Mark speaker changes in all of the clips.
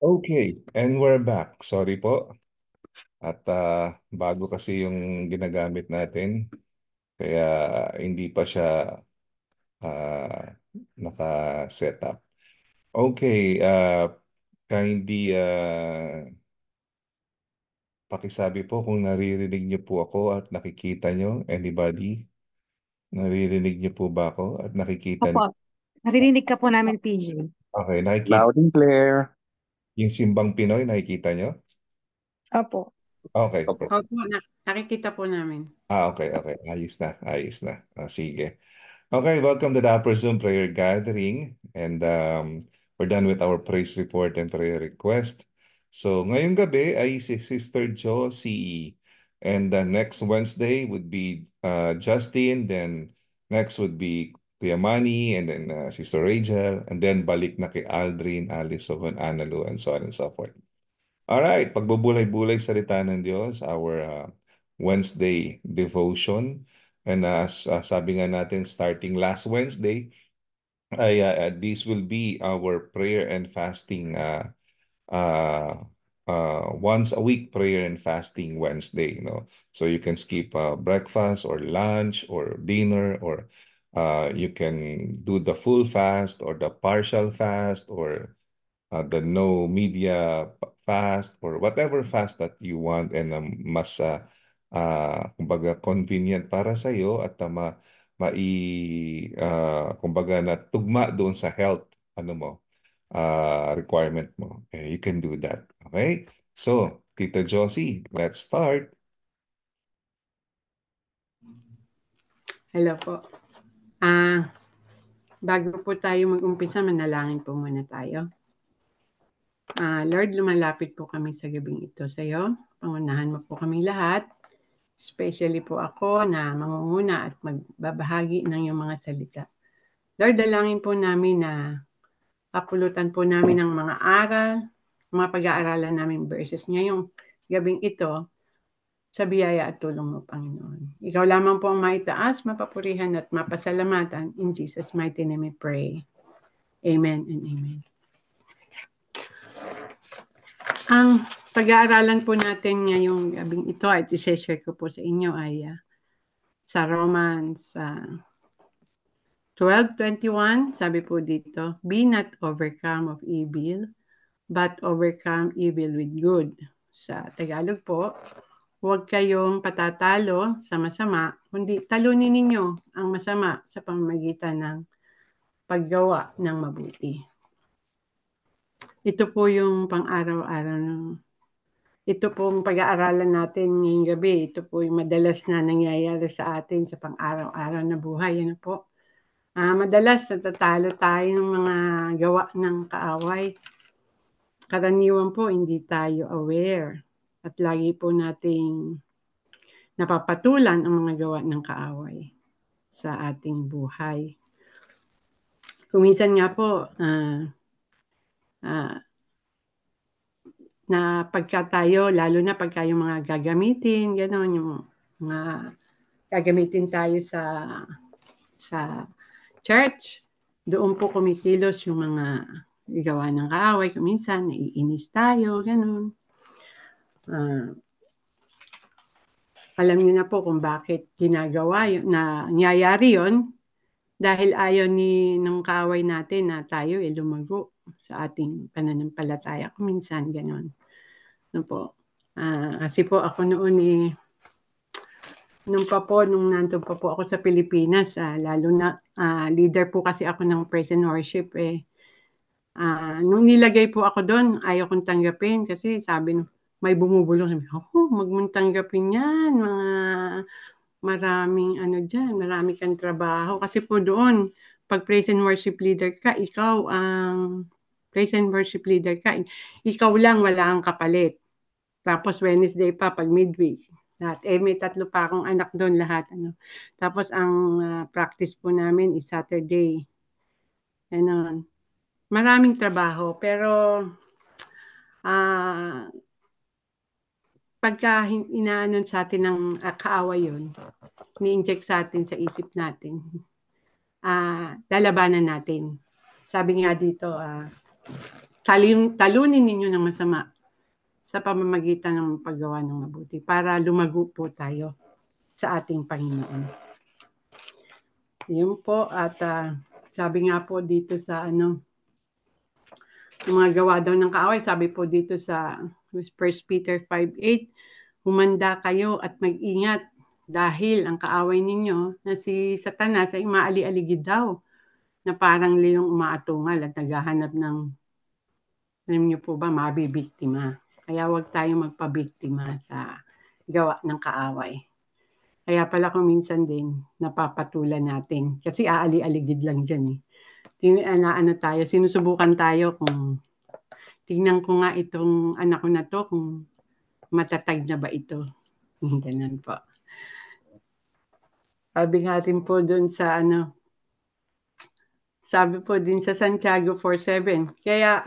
Speaker 1: Okay, and we're back. Sorry po. At ah, bago kasi yung ginagamit natin, kaya hindi pa siya ah, naka-set up. Okay, ah, kindly ah, pakisabi po kung naririnig niyo po ako at nakikita niyo. Anybody? Naririnig niyo po ba ako at nakikita niyo?
Speaker 2: naririnig ka po namin, PJ.
Speaker 1: Okay, nakikita. Loud and clear. Yung Simbang Pinoy, nakikita nyo? Opo. Okay. Opo, Opo
Speaker 3: na, nakikita po namin.
Speaker 1: Ah, okay, okay. Ayos na, ayos na. Ah, sige. Okay, welcome to the Upper Zoom Prayer Gathering. And um, we're done with our praise report and prayer request. So ngayong gabi ay si Sister Jo CE. And uh, next Wednesday would be uh, Justine, then next would be Kuya Manny, and then uh, Sister Rachel, and then balik na kay Aldrin, Alice Sovan, Analu, and so on and so forth. All right, pagbubulay-bulay salita ng Diyos, our uh, Wednesday devotion. And uh, as uh, sabi nga natin, starting last Wednesday, ay, uh, uh, this will be our prayer and fasting, uh, uh, uh, once a week prayer and fasting Wednesday. You know? So you can skip uh, breakfast or lunch or dinner or uh, you can do the full fast or the partial fast or uh, the no media fast or whatever fast that you want and um, mas uh, uh, kumbaga convenient para sa iyo at uh, ma mai uh, kumbaga na tugma doon sa health ano mo uh, requirement mo. Okay, eh, you can do that. Okay? So, Tita Josie, let's start.
Speaker 3: Hello po. Ah, bago po tayo mag-umpisa, manalangin po muna tayo. Ah, Lord, lumalapit po kami sa gabing ito sa iyo. Pangunahan mo po kami lahat, especially po ako na mangunguna at magbabahagi ng iyong mga salita. Lord, dalangin po namin na kapulutan po namin ang mga aral, mga pag-aaralan namin verses ngayong gabing ito sa biyaya at tulong mo, Panginoon. Ikaw lamang po ang maitaas, mapapurihan at mapasalamatan. In Jesus' mighty name we pray. Amen and amen. Ang pag-aaralan po natin ngayong gabing ito at isi-share ko po sa inyo ay uh, sa Romans uh, ah, 12.21, sabi po dito, Be not overcome of evil, but overcome evil with good. Sa Tagalog po, Huwag kayong patatalo sa masama, kundi talunin ninyo ang masama sa pamamagitan ng paggawa ng mabuti. Ito po yung pang-araw-araw ng ito pong pag-aaralan natin ngayong gabi. Ito po yung madalas na nangyayari sa atin sa pang-araw-araw na buhay. Ano po? Uh, madalas natatalo tayo ng mga gawa ng kaaway. Karaniwan po, hindi tayo aware at lagi po nating napapatulan ang mga gawa ng kaaway sa ating buhay. Kuminsan nga po, uh, uh, na pagka tayo, lalo na pagka yung mga gagamitin, gano'n, yung mga gagamitin tayo sa sa church, doon po kumikilos yung mga gawa ng kaaway. Kuminsan, naiinis tayo, gano'n. Uh, alam niyo na po kung bakit ginagawa yun, na nangyayari yon dahil ayaw ni nung kaway natin na tayo ay lumago sa ating pananampalataya. Minsan ganon. No po. Uh, kasi po ako noon eh, nung pa po, nung nandun pa po ako sa Pilipinas, uh, lalo na uh, leader po kasi ako ng praise and worship eh. Uh, nung nilagay po ako doon, ayaw kong tanggapin kasi sabi nung may bumubulong sabi, ako, magmuntanggapin yan, mga maraming ano dyan, marami kang trabaho. Kasi po doon, pag praise and worship leader ka, ikaw ang praise and worship leader ka. Ikaw lang, wala ang kapalit. Tapos Wednesday pa, pag midweek. Lahat. Eh, may tatlo pa akong anak doon lahat. Ano. Tapos ang uh, practice po namin is Saturday. Ganon. Maraming trabaho. Pero uh, pagka inaanon sa atin ng uh, ah, kaawa yun, ni-inject sa atin sa isip natin, uh, lalabanan natin. Sabi nga dito, uh, talun, talunin ninyo ng masama sa pamamagitan ng paggawa ng mabuti para lumago po tayo sa ating Panginoon. Yun po at uh, sabi nga po dito sa ano, mga gawa daw ng kaaway, sabi po dito sa 1 Peter 5.8, Humanda kayo at mag-ingat dahil ang kaaway ninyo na si Satanas ay maali-aligid daw na parang leong umaatungal at naghahanap ng, alam niyo po ba, mabibiktima. Kaya huwag tayong magpabiktima sa gawa ng kaaway. Kaya pala kung minsan din, napapatulan natin. Kasi aali-aligid lang dyan eh. Ano, ano tayo, sinusubukan tayo kung tingnan ko nga itong anak ko na to kung matatag na ba ito. Ganun po. Sabi nga rin po doon sa ano, sabi po din sa Santiago 4.7. Kaya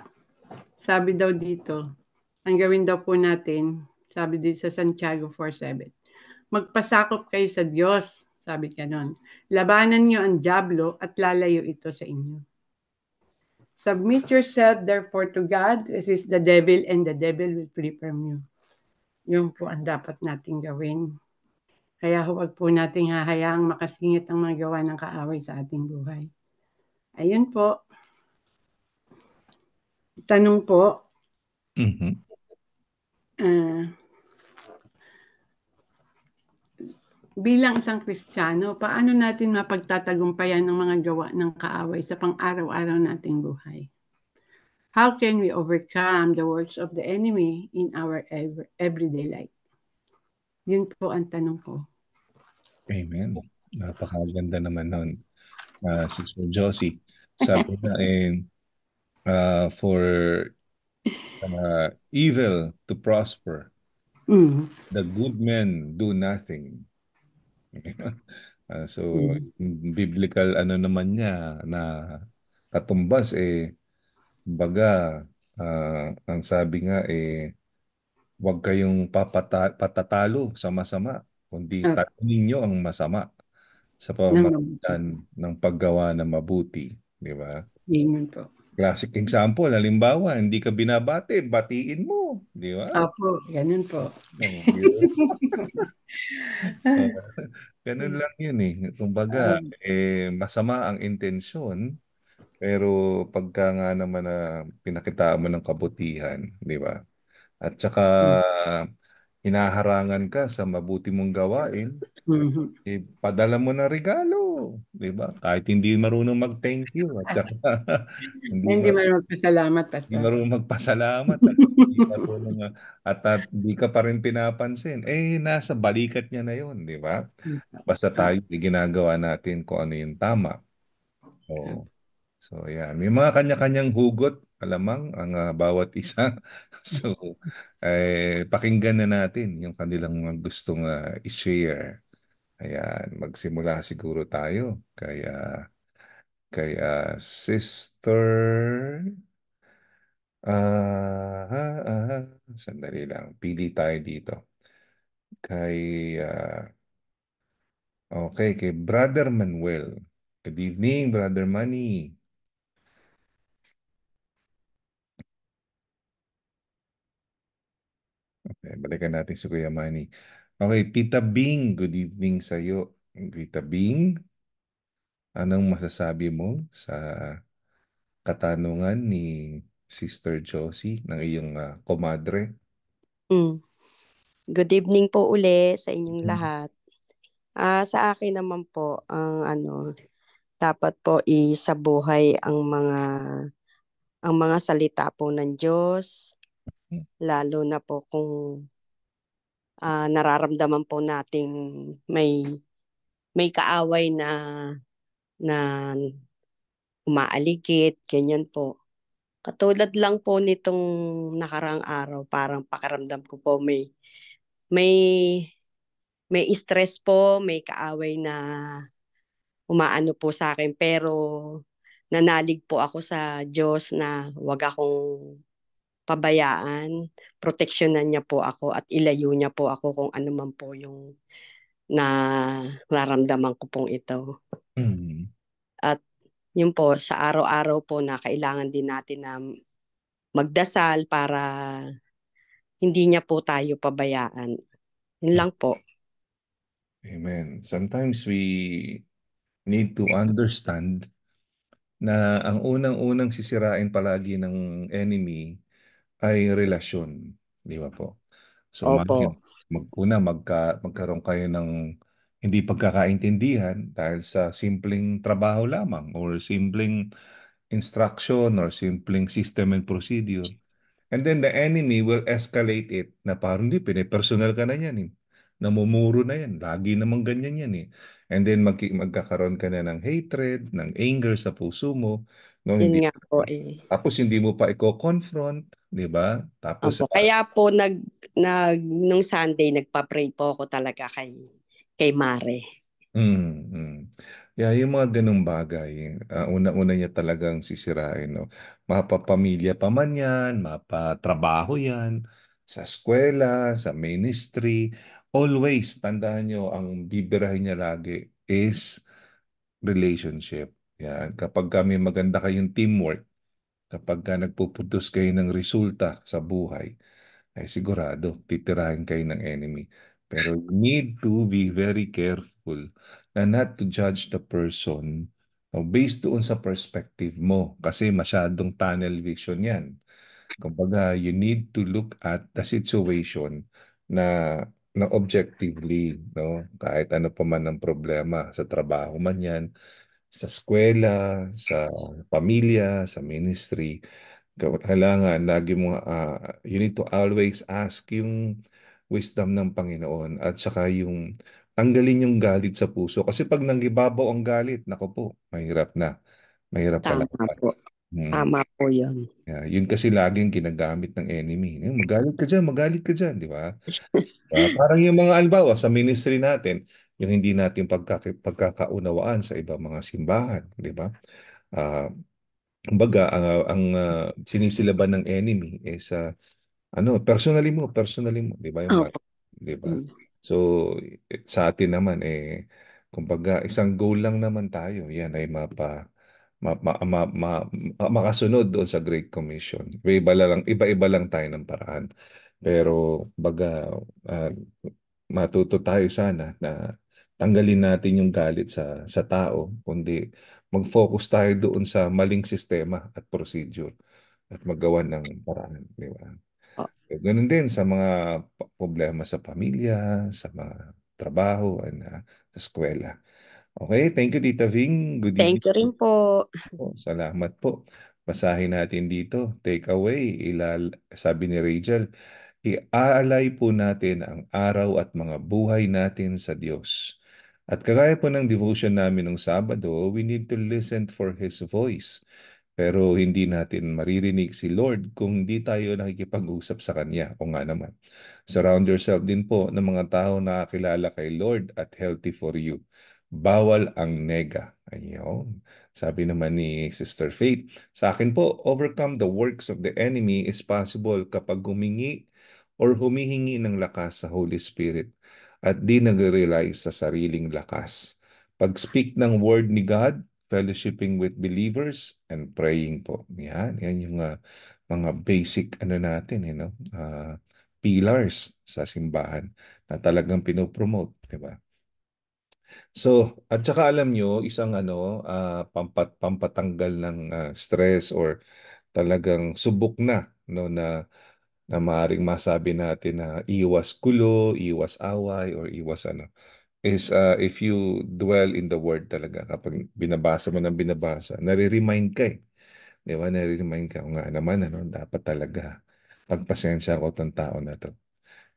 Speaker 3: sabi daw dito, ang gawin daw po natin, sabi din sa Santiago 4.7, magpasakop kayo sa Diyos, sabi ka noon. Labanan niyo ang Diablo at lalayo ito sa inyo. Submit yourself therefore to God, This is the devil, and the devil will flee from you. Yun po ang dapat nating gawin. Kaya huwag po nating hahayaang makasingit ang mga gawa ng kaaway sa ating buhay. Ayun po. Tanong po. Mm-hmm. Uh, bilang isang Kristiyano, paano natin mapagtatagumpayan ng mga gawa ng kaaway sa pang-araw-araw nating buhay? How can we overcome the words of the enemy in our everyday life? Yun po ang tanong ko.
Speaker 1: Amen. Napakaganda naman nun. Uh, ah, Sister Josie, sabi na eh, uh, for uh, evil to prosper, mm. the good men do nothing uh, so mm. biblical ano naman niya na katumbas eh baga uh, ang sabi nga eh huwag kayong papata- patatalo sa masama kundi okay. Ah. tayo ninyo ang masama sa pamamagitan ng paggawa ng mabuti, di ba?
Speaker 4: Amen po.
Speaker 1: Classic example, halimbawa, hindi ka binabati, batiin mo, di ba?
Speaker 4: Opo, ganun po. Oh,
Speaker 1: oh, ganun lang yun eh. Kumbaga, eh, masama ang intensyon, pero pagka nga naman na pinakita mo ng kabutihan, di ba? At saka, hmm hinaharangan ka sa mabuti mong gawain, mm-hmm. eh, padala mo na regalo. 'di ba? Kahit hindi marunong mag-thank you at saka,
Speaker 3: hindi, hindi marunong magpasalamat pastor. Hindi
Speaker 1: marunong magpasalamat at hindi marunong ah, at, at hindi ka pa rin pinapansin. Eh nasa balikat niya na 'yon, 'di ba? Mm-hmm. Basta tayo ginagawa natin kung ano yung tama. Oh. So, yan. May mga kanya-kanyang hugot, alamang, ang uh, bawat isa. so, eh, pakinggan na natin yung kanilang gustong uh, i-share. Ayan, magsimula siguro tayo. Kaya kay Sister ah ah, ah, sandali lang. Pili tayo dito. Kay uh, okay, kay Brother Manuel. Good evening, Brother Manny. Okay, balikan natin si Kuya Manny. Okay, Tita Bing, good evening sa iyo. Tita Bing, anong masasabi mo sa katanungan ni Sister Josie ng iyong uh, komadre?
Speaker 5: Mm. Good evening po uli sa inyong mm. lahat. Uh, sa akin naman po, ang uh, ano, dapat po isa buhay ang mga ang mga salita po ng Diyos mm. lalo na po kung uh, nararamdaman po nating may may kaaway na na umaaligid, ganyan po. Katulad lang po nitong nakaraang araw, parang pakaramdam ko po may may may stress po, may kaaway na umaano po sa akin pero nanalig po ako sa Diyos na wag akong pabayaan, proteksyonan niya po ako at ilayo niya po ako kung ano man po yung na nararamdaman ko pong ito. Mm. At yun po, sa araw-araw po na kailangan din natin na magdasal para hindi niya po tayo pabayaan. Yun lang po.
Speaker 1: Amen. Sometimes we need to understand na ang unang-unang sisirain palagi ng enemy ay relasyon, di ba po? So Opo. mag, mag una magka, magkaroon kayo ng hindi pagkakaintindihan dahil sa simpleng trabaho lamang or simpleng instruction or simpleng system and procedure. And then the enemy will escalate it na parang hindi, pinipersonal ka na yan eh. Namumuro na yan. Lagi naman ganyan yan eh. And then mag magkakaroon ka na ng hatred, ng anger sa puso mo. No, hindi, nga po eh. Tapos hindi mo pa i-confront 'di ba? Tapos Opo.
Speaker 5: Kaya po nag, nag nung Sunday nagpa-pray po ako talaga kay kay Mare.
Speaker 1: Mm. mm. Yeah, yung mga ganung bagay, uh, una-una niya talagang sisirain, no. Mapapamilya pa man 'yan, mapatrabaho 'yan sa eskwela, sa ministry, always tandaan niyo ang bibirahin niya lagi is relationship. Yan. Kapag kami maganda kayong teamwork, kapag ka nagpuproduce kayo ng resulta sa buhay, ay sigurado titirahin kayo ng enemy. Pero you need to be very careful na not to judge the person based doon sa perspective mo kasi masyadong tunnel vision yan. Kumbaga, you need to look at the situation na na objectively, no? Kahit ano pa man ang problema sa trabaho man 'yan, sa eskwela, sa pamilya, sa ministry, kailangan lagi mo, uh, you need to always ask yung wisdom ng Panginoon at saka yung tanggalin yung galit sa puso. Kasi pag nangibabaw ang galit, nako po, mahirap na. Mahirap Tama pala. po. Hmm. Tama po yun. Yeah, yun kasi laging ginagamit ng enemy. Magalit ka dyan, magalit ka dyan, di ba? uh, parang yung mga albawa sa ministry natin, yung hindi natin pagkaka- pagkakaunawaan sa ibang mga simbahan, di ba? Uh, kumbaga, ang, ang uh, sinisilaban ng enemy is uh, ano, personally mo, personally mo, di ba? Yung, oh. Di ba? Mm. So, eh, sa atin naman, eh, kumbaga, isang goal lang naman tayo. Yan ay mapa, ma, ma, ma, ma, makasunod doon sa Great Commission. Iba-iba lang, iba-iba lang tayo ng paraan. Pero baga uh, matuto tayo sana na tanggalin natin yung galit sa, sa tao, kundi mag-focus tayo doon sa maling sistema at procedure at magawa ng paraan, di ba? So, ah. eh, ganun din sa mga problema sa pamilya, sa mga trabaho, at uh, ah, sa eskwela. Okay, thank you Tita Ving. Good evening. you rin po. Oh, salamat po. Basahin natin dito. Take away, ilal sabi ni Rachel, iaalay po natin ang araw at mga buhay natin sa Diyos at kagaya po ng devotion namin ng Sabado, we need to listen for His voice. Pero hindi natin maririnig si Lord kung di tayo nakikipag-usap sa Kanya. O nga naman. Surround yourself din po ng mga tao na kilala kay Lord at healthy for you. Bawal ang nega. Ayun. Sabi naman ni Sister Faith, sa akin po, overcome the works of the enemy is possible kapag gumingi or humihingi ng lakas sa Holy Spirit at di nag realize sa sariling lakas. Pag-speak ng word ni God, fellowshipping with believers, and praying po. Yan, yan yung uh, mga basic ano natin, you know, uh, pillars sa simbahan na talagang pinopromote, di ba? So, at saka alam nyo, isang ano, uh, pampat, pampatanggal ng uh, stress or talagang subok na no na na maaring masabi natin na iwas gulo, iwas away, or iwas ano, is uh, if you dwell in the word talaga, kapag binabasa mo ng binabasa, nare-remind ka eh. Di ba? Nare-remind ka, o nga naman, ano, dapat talaga pagpasensya ko tong tao na to.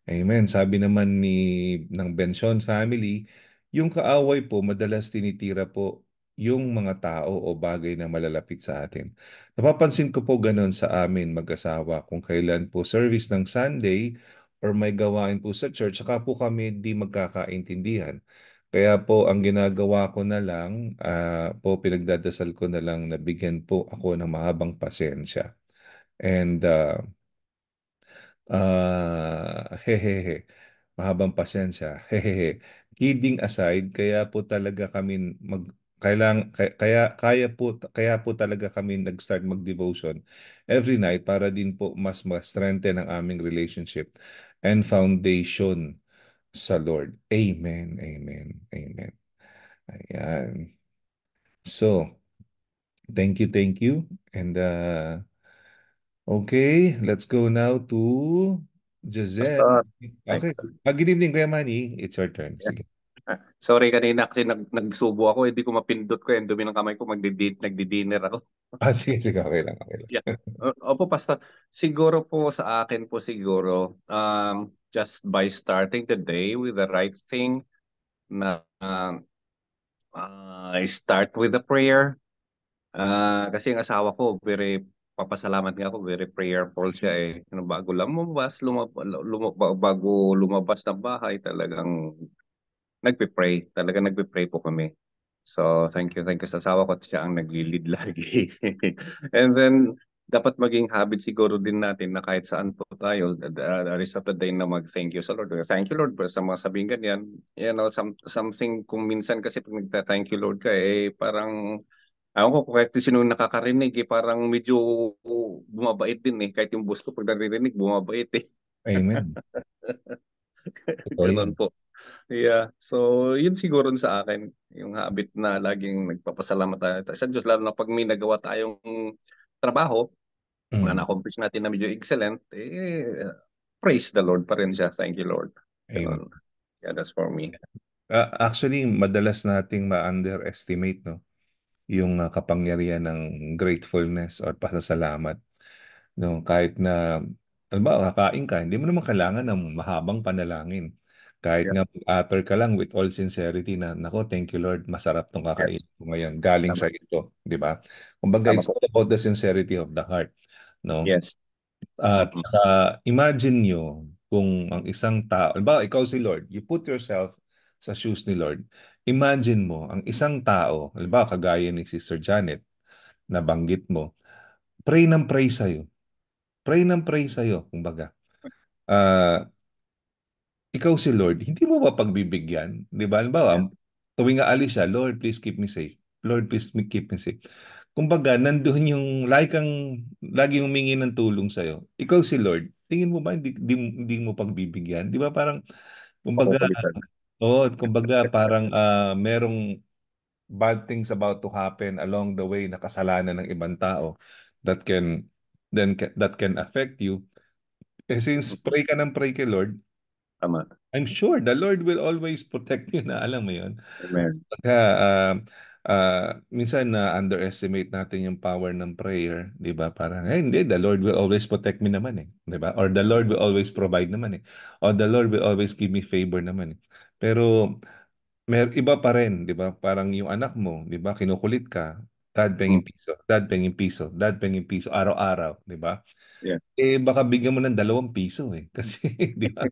Speaker 1: Amen. Sabi naman ni ng Benson family, yung kaaway po madalas tinitira po yung mga tao o bagay na malalapit sa atin. Napapansin ko po ganun sa amin mag-asawa kung kailan po service ng Sunday or may gawain po sa church, saka po kami di magkakaintindihan. Kaya po ang ginagawa ko na lang, uh, po pinagdadasal ko na lang na bigyan po ako ng mahabang pasensya. And uh, ah, uh, ah, hehehe, mahabang pasensya, hehehe. Kidding aside, kaya po talaga kami mag Kailang, kaya, kaya, po, kaya po talaga kami nag-start mag-devotion every night para din po mas ma-strengthen ang aming relationship and foundation sa Lord. Amen, amen, amen. Ayan. So, thank you, thank you. And uh, okay, let's go now to Giselle. okay. Ah, good evening, Kuya Manny. It's your turn. Sige.
Speaker 6: Ah, sorry kanina kasi nag nagsubo ako, hindi eh, ko mapindot ko yung eh, dumi ng kamay ko, magdi nagdi-dinner ako.
Speaker 1: Ah, sige, sige, okay lang, okay
Speaker 6: lang. Yeah. Opo, pastor. Siguro po sa akin po siguro, um, just by starting the day with the right thing na uh, I start with a prayer. Uh, kasi ang asawa ko, very papasalamat nga ako, very prayerful siya eh. Ano, bago lang lumabas, lumab, lumab, bago lumabas ng bahay, talagang nagpe-pray. Talaga nagpe-pray po kami. So, thank you, thank you sa asawa ko at siya ang nagli-lead lagi. And then, dapat maging habit siguro din natin na kahit saan po tayo, the rest of the day na mag-thank you sa Lord. Thank you, Lord, pero sa mga sabing ganyan, you know, some, something, kung minsan kasi pag nagta-thank you, Lord ka, eh, parang, ako ko, kahit sino nakakarinig, eh, parang medyo bumabait din eh. Kahit yung boss ko, pag naririnig, bumabait eh. Amen. Ganun po. Yeah. So, yun siguro sa akin, yung habit na laging nagpapasalamat tayo sa Diyos, lalo na pag may nagawa tayong trabaho, mm. na na-accomplish natin na medyo excellent, eh, praise the Lord pa rin siya. Thank you, Lord. Amen. Yeah, that's for me.
Speaker 1: Uh, actually, madalas nating ma-underestimate no? yung uh, kapangyarihan ng gratefulness or pasasalamat. No, kahit na, alam ba, kakain ka, hindi mo naman kailangan ng mahabang panalangin. Kahit yeah. nga utter ka lang with all sincerity na, nako, thank you Lord, masarap tong kakain yes. ko ngayon. Galing Tama. sa ito, di ba? Kung Tama. it's all about the sincerity of the heart. No? Yes. At uh, imagine nyo kung ang isang tao, ba ikaw si Lord, you put yourself sa shoes ni Lord. Imagine mo, ang isang tao, ba kagaya ni Sister Janet, na banggit mo, pray ng pray sa'yo. Pray ng pray sa'yo, kumbaga. Uh, ikaw si Lord, hindi mo ba pagbibigyan? Di ba? Halimbawa, tuwing aalis siya, Lord, please keep me safe. Lord, please keep me safe. Kumbaga, nandoon yung lagi kang, lagi humingi ng tulong sa'yo. Ikaw si Lord, tingin mo ba hindi, hindi, hindi mo pagbibigyan? Di ba parang, kumbaga, oo, oh, kumbaga parang uh, merong bad things about to happen along the way na kasalanan ng ibang tao that can then that can affect you. Eh, since pray ka ng pray kay Lord, Tama. I'm sure the Lord will always protect you na alam mo yun. Amen. Kaya, uh, um, ah, uh, minsan na uh, underestimate natin yung power ng prayer, 'di ba? Parang hey, hindi the Lord will always protect me naman eh, 'di ba? Or the Lord will always provide naman eh. Or the Lord will always give me favor naman eh. Pero may iba pa rin, 'di ba? Parang yung anak mo, 'di ba? Kinukulit ka, dad pengin mm. piso, dad pengin piso, dad pengin piso araw-araw, 'di ba? Yeah. Eh baka bigyan mo ng dalawang piso eh kasi 'di ba?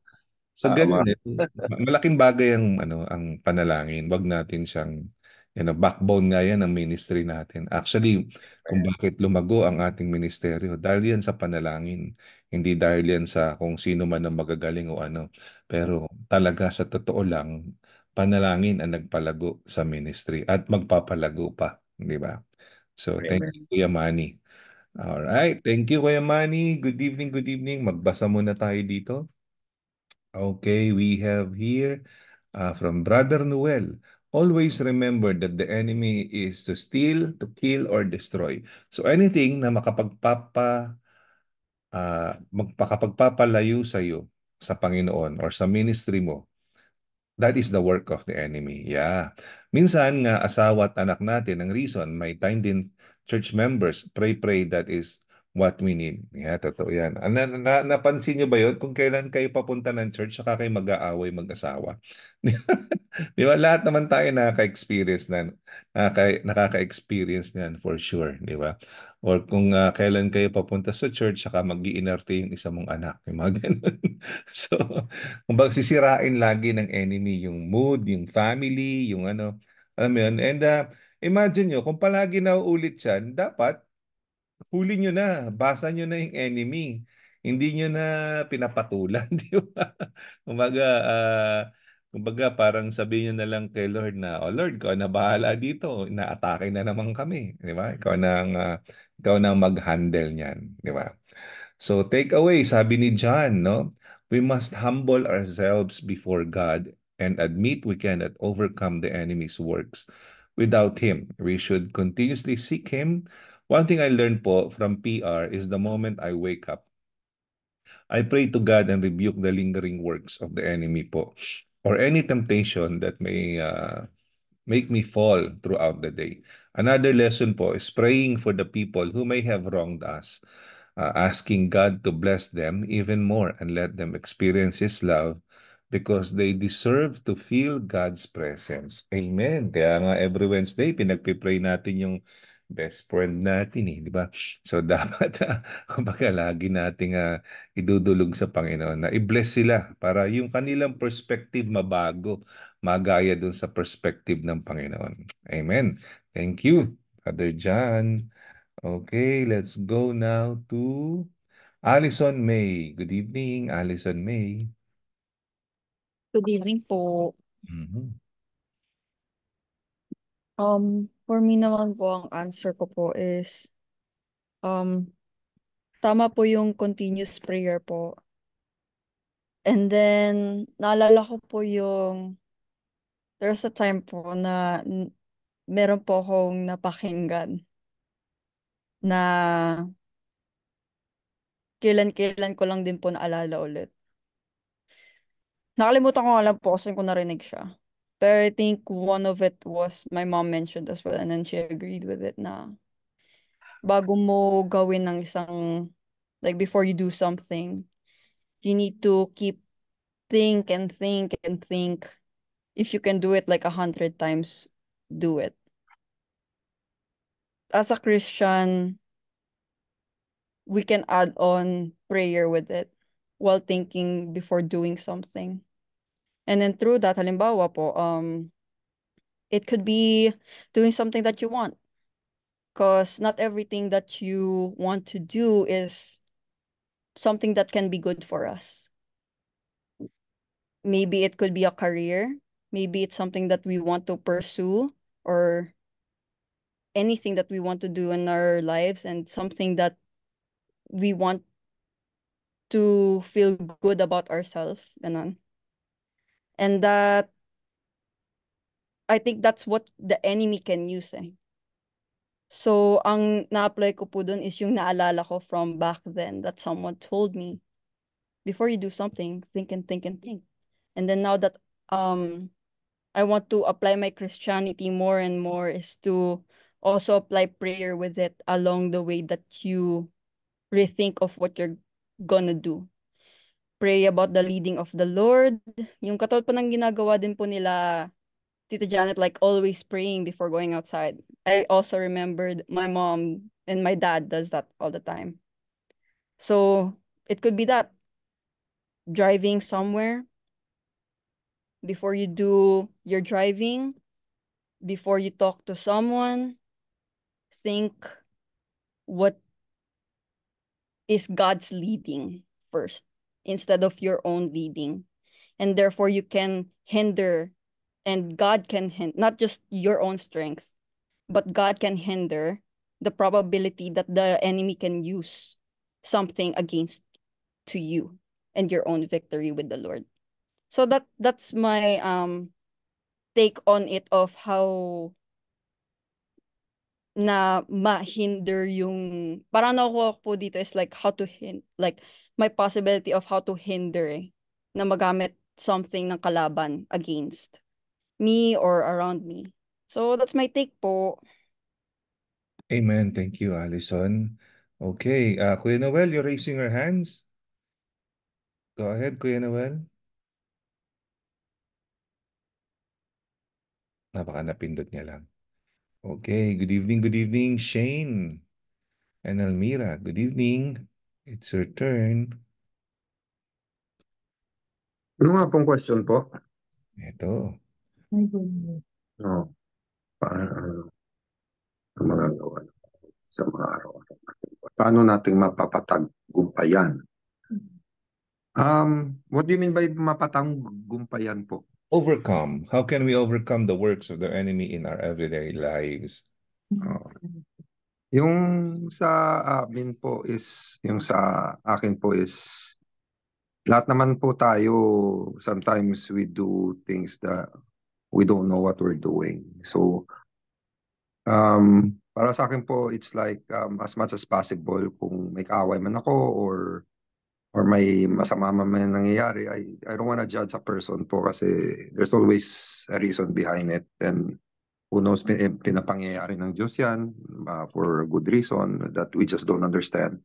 Speaker 1: So Tama. ganun eh. Malaking bagay ang ano ang panalangin. Wag natin siyang you know, backbone nga yan ng ministry natin. Actually, kung bakit lumago ang ating ministeryo, dahil yan sa panalangin. Hindi dahil yan sa kung sino man ang magagaling o ano. Pero talaga sa totoo lang, panalangin ang nagpalago sa ministry at magpapalago pa, di ba? So, thank you, Kuya Manny. All right, thank you, Kuya Manny. Good evening, good evening. Magbasa muna tayo dito. Okay, we have here uh, from Brother Noel. Always remember that the enemy is to steal, to kill, or destroy. So anything na makapagpapa, uh, magpakapagpapalayo sa iyo sa Panginoon or sa ministry mo, that is the work of the enemy. Yeah. Minsan nga asawa at anak natin ang reason may time din church members pray pray that is what we need. Yeah, totoo yan. Ah, na, na, napansin nyo ba yun? Kung kailan kayo papunta ng church, saka kayo mag-aaway, mag-asawa. Di ba? Lahat naman tayo nakaka-experience na, nakaka, nakaka-experience niyan for sure. Di ba? Or kung uh, kailan kayo papunta sa church, saka mag yung isa mong anak. Yung mga ganun. so, kung sisirain lagi ng enemy yung mood, yung family, yung ano. Alam mo yun? And uh, imagine nyo, kung palagi na uulit yan, dapat huli nyo na, basa nyo na yung enemy. Hindi nyo na pinapatulan, di ba? Kumbaga, uh, kumbaga parang sabihin nyo na lang kay Lord na, Oh Lord, ikaw na bahala dito, inaatake na naman kami, di ba? Ikaw na, uh, ikaw na mag-handle niyan, di ba? So take away, sabi ni John, no? We must humble ourselves before God and admit we cannot overcome the enemy's works without Him. We should continuously seek Him One thing I learned po from PR is the moment I wake up, I pray to God and rebuke the lingering works of the enemy po or any temptation that may uh, make me fall throughout the day. Another lesson po is praying for the people who may have wronged us, uh, asking God to bless them even more and let them experience His love because they deserve to feel God's presence. Amen. Kaya nga every Wednesday, pinagpipray natin yung best friend natin eh, di ba? So dapat uh, kumbaga lagi nating uh, ah, idudulog sa Panginoon na i-bless sila para yung kanilang perspective mabago, magaya dun sa perspective ng Panginoon. Amen. Thank you, Father John. Okay, let's go now to Alison May. Good evening, Alison May.
Speaker 2: Good evening po. Mm-hmm. Um, For
Speaker 7: me naman po, ang answer ko po is, um, tama po yung continuous prayer po. And then, naalala ko po yung, there's a time po na meron po akong napakinggan na kailan-kailan ko lang din po naalala ulit. Nakalimutan ko alam po kasi ko narinig siya. But I think one of it was my mom mentioned as well and then she agreed with it Now, bago mo gawin ng isang like before you do something you need to keep think and think and think if you can do it like a hundred times do it as a christian we can add on prayer with it while thinking before doing something and then through that, halimbawa po, um, it could be doing something that you want. Because not everything that you want to do is something that can be good for us. Maybe it could be a career. Maybe it's something that we want to pursue or anything that we want to do in our lives and something that we want to feel good about ourselves. Ganon and that I think that's what the enemy can use eh. So, ang na-apply ko po dun is yung naalala ko from back then that someone told me, before you do something, think and think and think. And then now that um I want to apply my Christianity more and more is to also apply prayer with it along the way that you rethink of what you're gonna do pray about the leading of the Lord. Yung katulad po ng ginagawa din po nila Tita Janet, like always praying before going outside. I also remembered my mom and my dad does that all the time. So it could be that driving somewhere before you do your driving, before you talk to someone, think what is God's leading first instead of your own leading. And therefore, you can hinder, and God can hinder, not just your own strength, but God can hinder the probability that the enemy can use something against to you and your own victory with the Lord. So that that's my um take on it of how na mahinder yung parang nakuha po dito is like how to hint like may possibility of how to hinder eh, na magamit something ng kalaban against me or around me. So that's my take po.
Speaker 1: Amen. Thank you, Alison. Okay, uh, Kuya Noel, you're raising your hands. Go ahead, Kuya Noel. Napaka ah, napindot niya lang. Okay, good evening, good evening, Shane and Almira. Good evening. It's
Speaker 8: your turn. Ano nga pong question po? Ito. Ay, no. Paano ano? Ang magagawa sa mga araw-araw natin. Paano natin mapapataggumpayan? Um, what do you mean by mapatanggumpayan
Speaker 1: po? Overcome. How can we overcome the works of the enemy in our everyday lives? Oh.
Speaker 8: Yung sa amin po is, yung sa akin po is, lahat naman po tayo, sometimes we do things that we don't know what we're doing. So, um, para sa akin po, it's like um, as much as possible kung may kaaway man ako or or may masama man may nangyayari, I, I don't want to judge a person po kasi there's always a reason behind it. And knows, eh, pinapangyayari ng Diyos yan uh, for good reason that we just don't understand.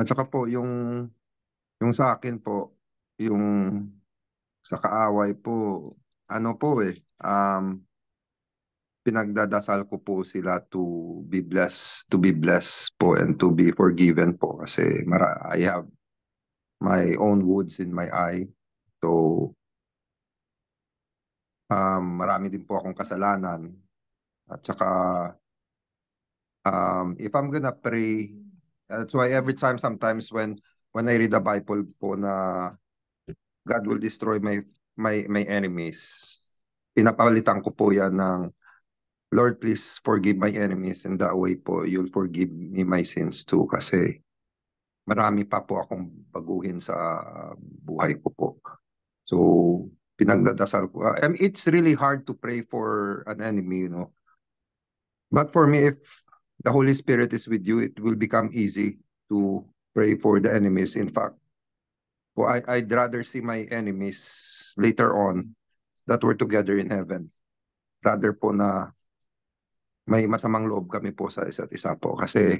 Speaker 8: At saka po, yung, yung sa akin po, yung sa kaaway po, ano po eh, um, pinagdadasal ko po sila to be blessed, to be blessed po and to be forgiven po kasi mara, I have my own woods in my eye. So, Um, marami din po akong kasalanan. At saka, um, if I'm gonna pray, that's why every time sometimes when when I read the Bible po na God will destroy my my my enemies, pinapalitan ko po yan ng Lord, please forgive my enemies and that way po you'll forgive me my sins too kasi marami pa po akong baguhin sa uh, buhay ko po. So, pinagdadasal ko. I ah, mean, it's really hard to pray for an enemy, you know. But for me, if the Holy Spirit is with you, it will become easy to pray for the enemies. In fact, well, I, I'd rather see my enemies later on that we're together in heaven rather po na may masamang loob kami po sa isa't isa po. Kasi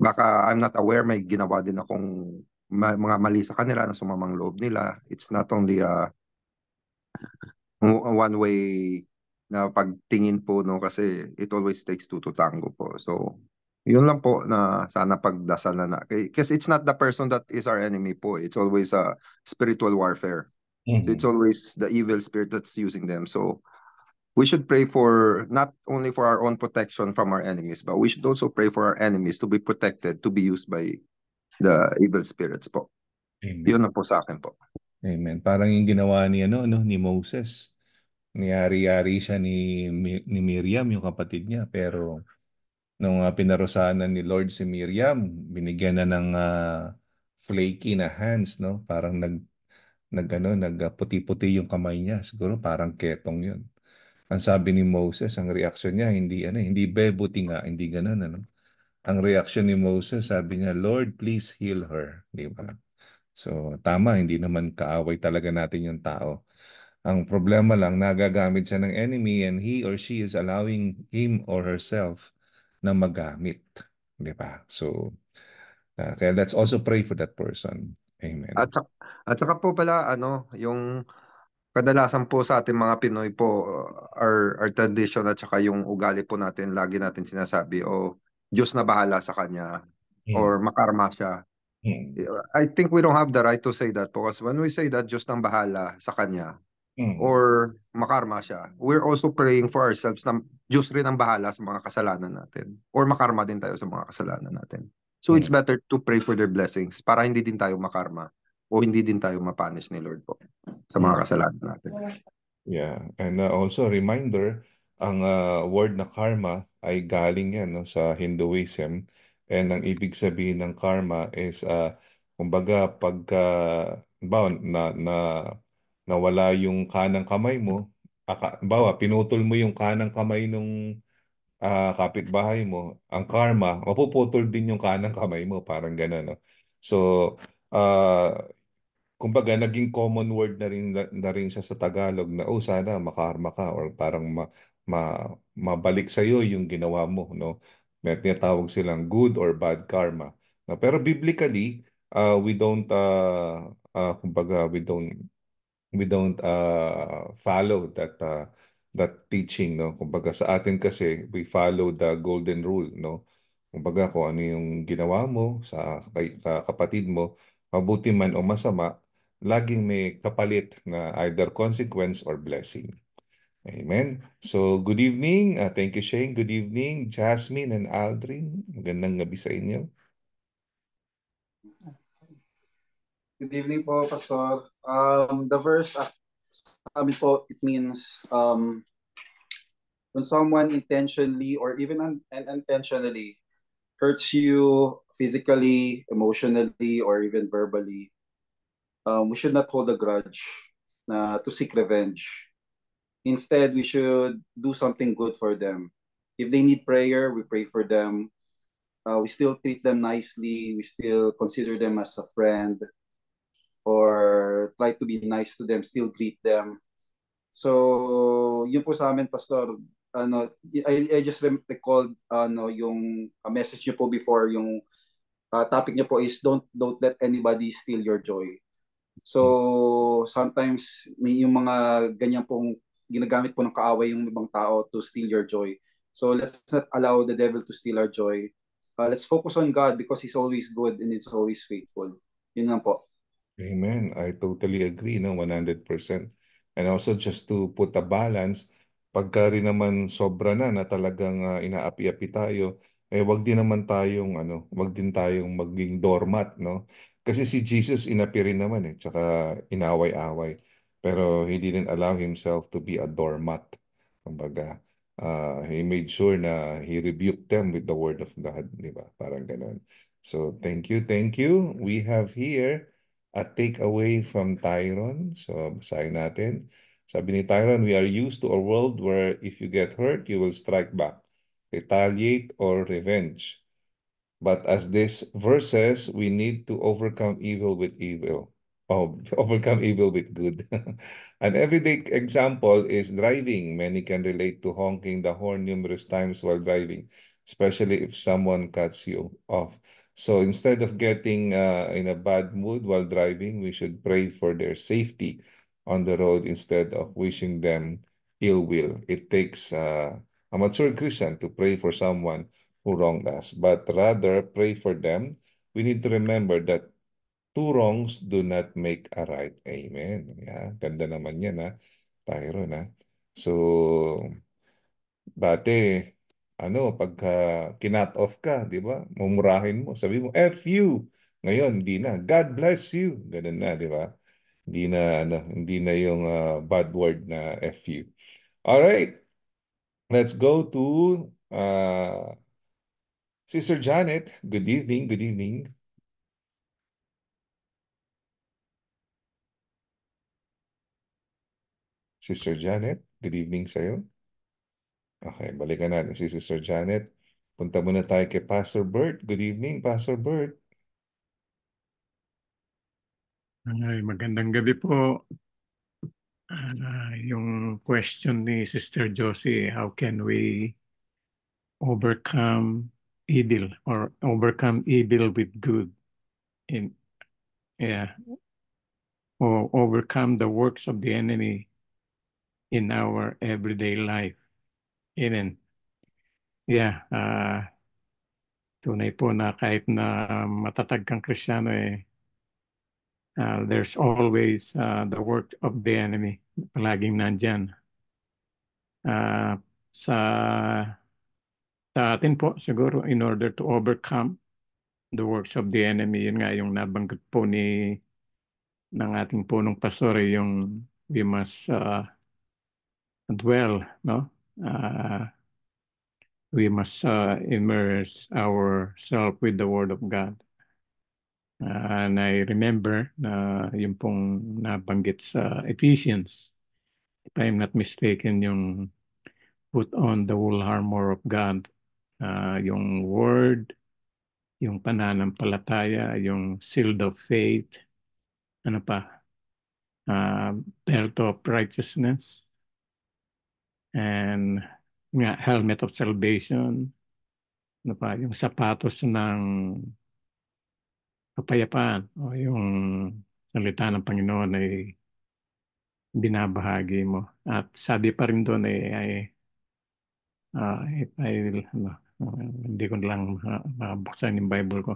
Speaker 8: baka I'm not aware, may ginawa din akong mga mali sa kanila na sumamang loob nila. It's not only a uh, one way na pagtingin po no kasi it always takes two to tango po. So yun lang po na sana pagdasal na na. Kasi it's not the person that is our enemy po. It's always a spiritual warfare. Mm-hmm. So it's mm-hmm. always the evil spirit that's using them. So we should pray for not only for our own protection from our enemies, but we should also pray for our enemies to be protected, to be used by the evil spirits po. Amen. Yun na po sa akin po.
Speaker 1: Amen. Parang yung ginawa ni ano no ni Moses. Niyari-yari siya ni ni Miriam yung kapatid niya pero nung uh, ah, pinarusahan ni Lord si Miriam, binigyan na ng uh, flaky na hands no, parang nag nagano nagputi-puti ah, yung kamay niya. Siguro parang ketong 'yun. Ang sabi ni Moses, ang reaksyon niya hindi ano, hindi bebuti nga, hindi ganoon ano. Ang reaksyon ni Moses, sabi niya, "Lord, please heal her." Di ba? So tama, hindi naman kaaway talaga natin yung tao. Ang problema lang, nagagamit siya ng enemy and he or she is allowing him or herself na magamit. Di ba? So, uh, kaya let's also pray for that person.
Speaker 8: Amen. At saka, at saka po pala, ano, yung kadalasan po sa ating mga Pinoy po, our, our tradition at saka yung ugali po natin, lagi natin sinasabi, o oh, Diyos na bahala sa kanya, mm. or makarma siya. Mm. I think we don't have the right to say that because when we say that just ang bahala sa kanya mm. or makarma siya, we're also praying for ourselves na Diyos rin ang bahala sa mga kasalanan natin or makarma din tayo sa mga kasalanan natin. So mm. it's better to pray for their blessings para hindi din tayo makarma o hindi din tayo mapanish ni Lord po sa mga mm. kasalanan natin. Yeah, and uh, also a
Speaker 1: reminder, ang uh, word na karma ay galing yan no, sa Hinduism And ang ibig sabihin ng karma is uh, kumbaga pagka ah, bawa, na, na nawala yung kanang kamay mo, aka, bawa pinutol mo yung kanang kamay ng uh, ah, kapitbahay mo, ang karma, mapuputol din yung kanang kamay mo, parang gano'n. No? So, uh, kumbaga naging common word na rin na, rin siya sa Tagalog na oh sana makarma ka or parang ma, ma mabalik sa iyo yung ginawa mo no na tinatawag silang good or bad karma. Na, pero biblically, uh, we don't, uh, uh, kumbaga, we don't, we don't uh, follow that uh, that teaching no kumbaga sa atin kasi we follow the golden rule no kumbaga ko ano yung ginawa mo sa, sa kapatid mo mabuti man o masama laging may kapalit na either consequence or blessing Amen. So, good evening. Uh, thank you, Shane. Good evening, Jasmine and Aldrin. Magandang gabi sa inyo.
Speaker 9: Good evening po, Pastor. Um, the verse, uh, sabi po, it means um, when someone intentionally or even un- and unintentionally hurts you physically, emotionally, or even verbally, um, we should not hold a grudge na to seek revenge Instead, we should do something good for them. If they need prayer, we pray for them. Uh, we still treat them nicely. We still consider them as a friend or try to be nice to them, still greet them. So, yun po sa amin, Pastor, ano, I, I just recalled ano, yung uh, message niyo po before, yung uh, topic niyo po is don't, don't let anybody steal your joy. So, sometimes may yung mga ganyan pong ginagamit po ng kaaway yung ibang tao to steal your joy. So let's not allow the devil to steal our joy. Uh, let's focus on God because He's always good and He's always faithful. Yun lang po.
Speaker 1: Amen. I totally agree, no? 100%. And also just to put a balance, pagka rin naman sobra na na talagang uh, inaapi-api tayo, eh wag din naman tayong ano, wag din tayong maging doormat, no? Kasi si Jesus inapi rin naman eh, tsaka inaway-away. Pero he didn't allow himself to be a doormat. Kumbaga, uh, he made sure na he rebuked them with the word of God, Diba? Parang ganun. So, thank you, thank you. We have here a takeaway from Tyron. So, basahin natin. Sabi ni Tyron, we are used to a world where if you get hurt, you will strike back, retaliate, or revenge. But as this verses, we need to overcome evil with evil. Oh, overcome evil with good. An everyday example is driving. Many can relate to honking the horn numerous times while driving, especially if someone cuts you off. So instead of getting uh, in a bad mood while driving, we should pray for their safety on the road instead of wishing them ill will. It takes uh, a mature Christian to pray for someone who wronged us, but rather pray for them. We need to remember that Two wrongs do not make a right. Amen. Yeah, ganda naman yan ha. Tyron na. So, dati, ano, pagka kinat off ka, di ba? Mumurahin mo. Sabi mo, F you. Ngayon, di na. God bless you. Ganun na, di ba? Hindi na, ano, hindi na yung uh, bad word na F you. All right. Let's go to uh, Sister Janet. Good evening. Good evening. Sister Janet, good evening sa'yo. Okay, balikan natin si Sister Janet. Punta muna tayo kay Pastor Bert. Good evening, Pastor Bert.
Speaker 4: Ay, magandang gabi po. Uh, yung question ni Sister Josie, how can we overcome evil or overcome evil with good? In, yeah, or overcome the works of the enemy in our everyday life. Amen. Yeah, uh, tunay po na kahit na matatag kang Kristiyano eh, uh, there's always uh, the work of the enemy. Palaging nandyan. Uh, sa, sa atin po siguro in order to overcome the works of the enemy, yun nga yung nabanggit po ni ng ating punong pastor eh, yung we must uh, dwell, no? Uh, we must uh, immerse ourselves with the Word of God. Uh, and I remember na yung pong nabanggit sa Ephesians, if I'm not mistaken, yung put on the whole armor of God, uh, yung Word, yung pananampalataya, yung shield of faith, ano pa, uh, belt of righteousness, and nga, helmet of salvation, na ano pa, yung sapatos ng kapayapaan o yung salita ng Panginoon ay binabahagi mo. At sabi pa rin doon eh, ay, ay uh, if I will, ano, uh, hindi ko lang mabuksan uh, yung Bible ko.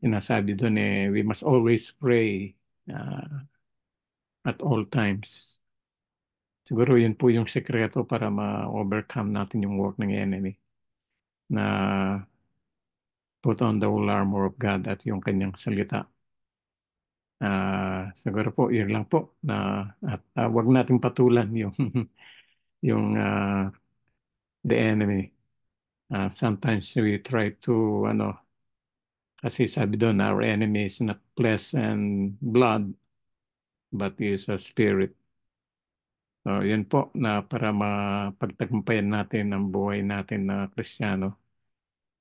Speaker 4: Sinasabi doon eh, we must always pray uh, at all times Siguro yun po yung sekreto para ma-overcome natin yung work ng enemy na put on the whole armor of God at yung kanyang salita. Uh, siguro po, yun lang po na at uh, wag nating patulan yung yung uh, the enemy. Uh, sometimes we try to ano kasi sabi doon our enemy is not flesh and blood but is a spirit So, oh, yun po na para mapagtagumpayan natin ang buhay natin na Kristiyano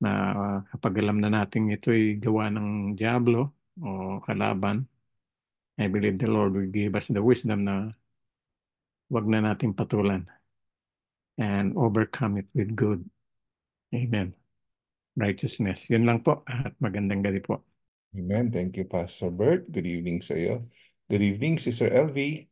Speaker 4: na ah, kapag alam na natin ito'y gawa ng Diablo o kalaban, I believe the Lord will give us the wisdom na wag na natin patulan and overcome it with good. Amen. Righteousness. Yun lang po at magandang gabi po. Amen. Thank you, Pastor Bert. Good evening sa iyo. Good evening, Sister LV.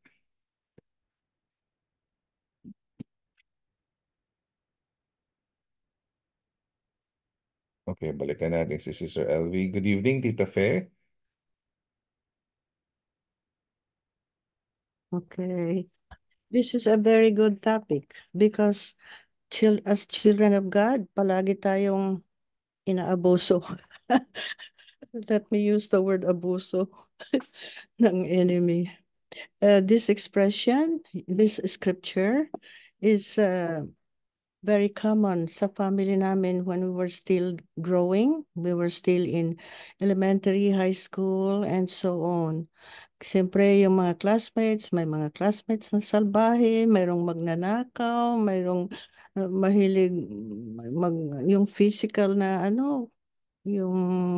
Speaker 1: Okay, balikan natin si Sister LV. Good evening, Tita
Speaker 10: Fe.
Speaker 11: Okay.
Speaker 10: This is a very good topic because chil as children of God, palagi tayong inaabuso. Let me use the word abuso ng enemy. Uh, this expression, this scripture is uh, very common sa family namin when we were still growing. We were still in elementary, high school, and so on. Siyempre, yung mga classmates, may mga classmates na salbahe, mayroong magnanakaw, mayroong ah, mahilig mag, yung physical na ano, yung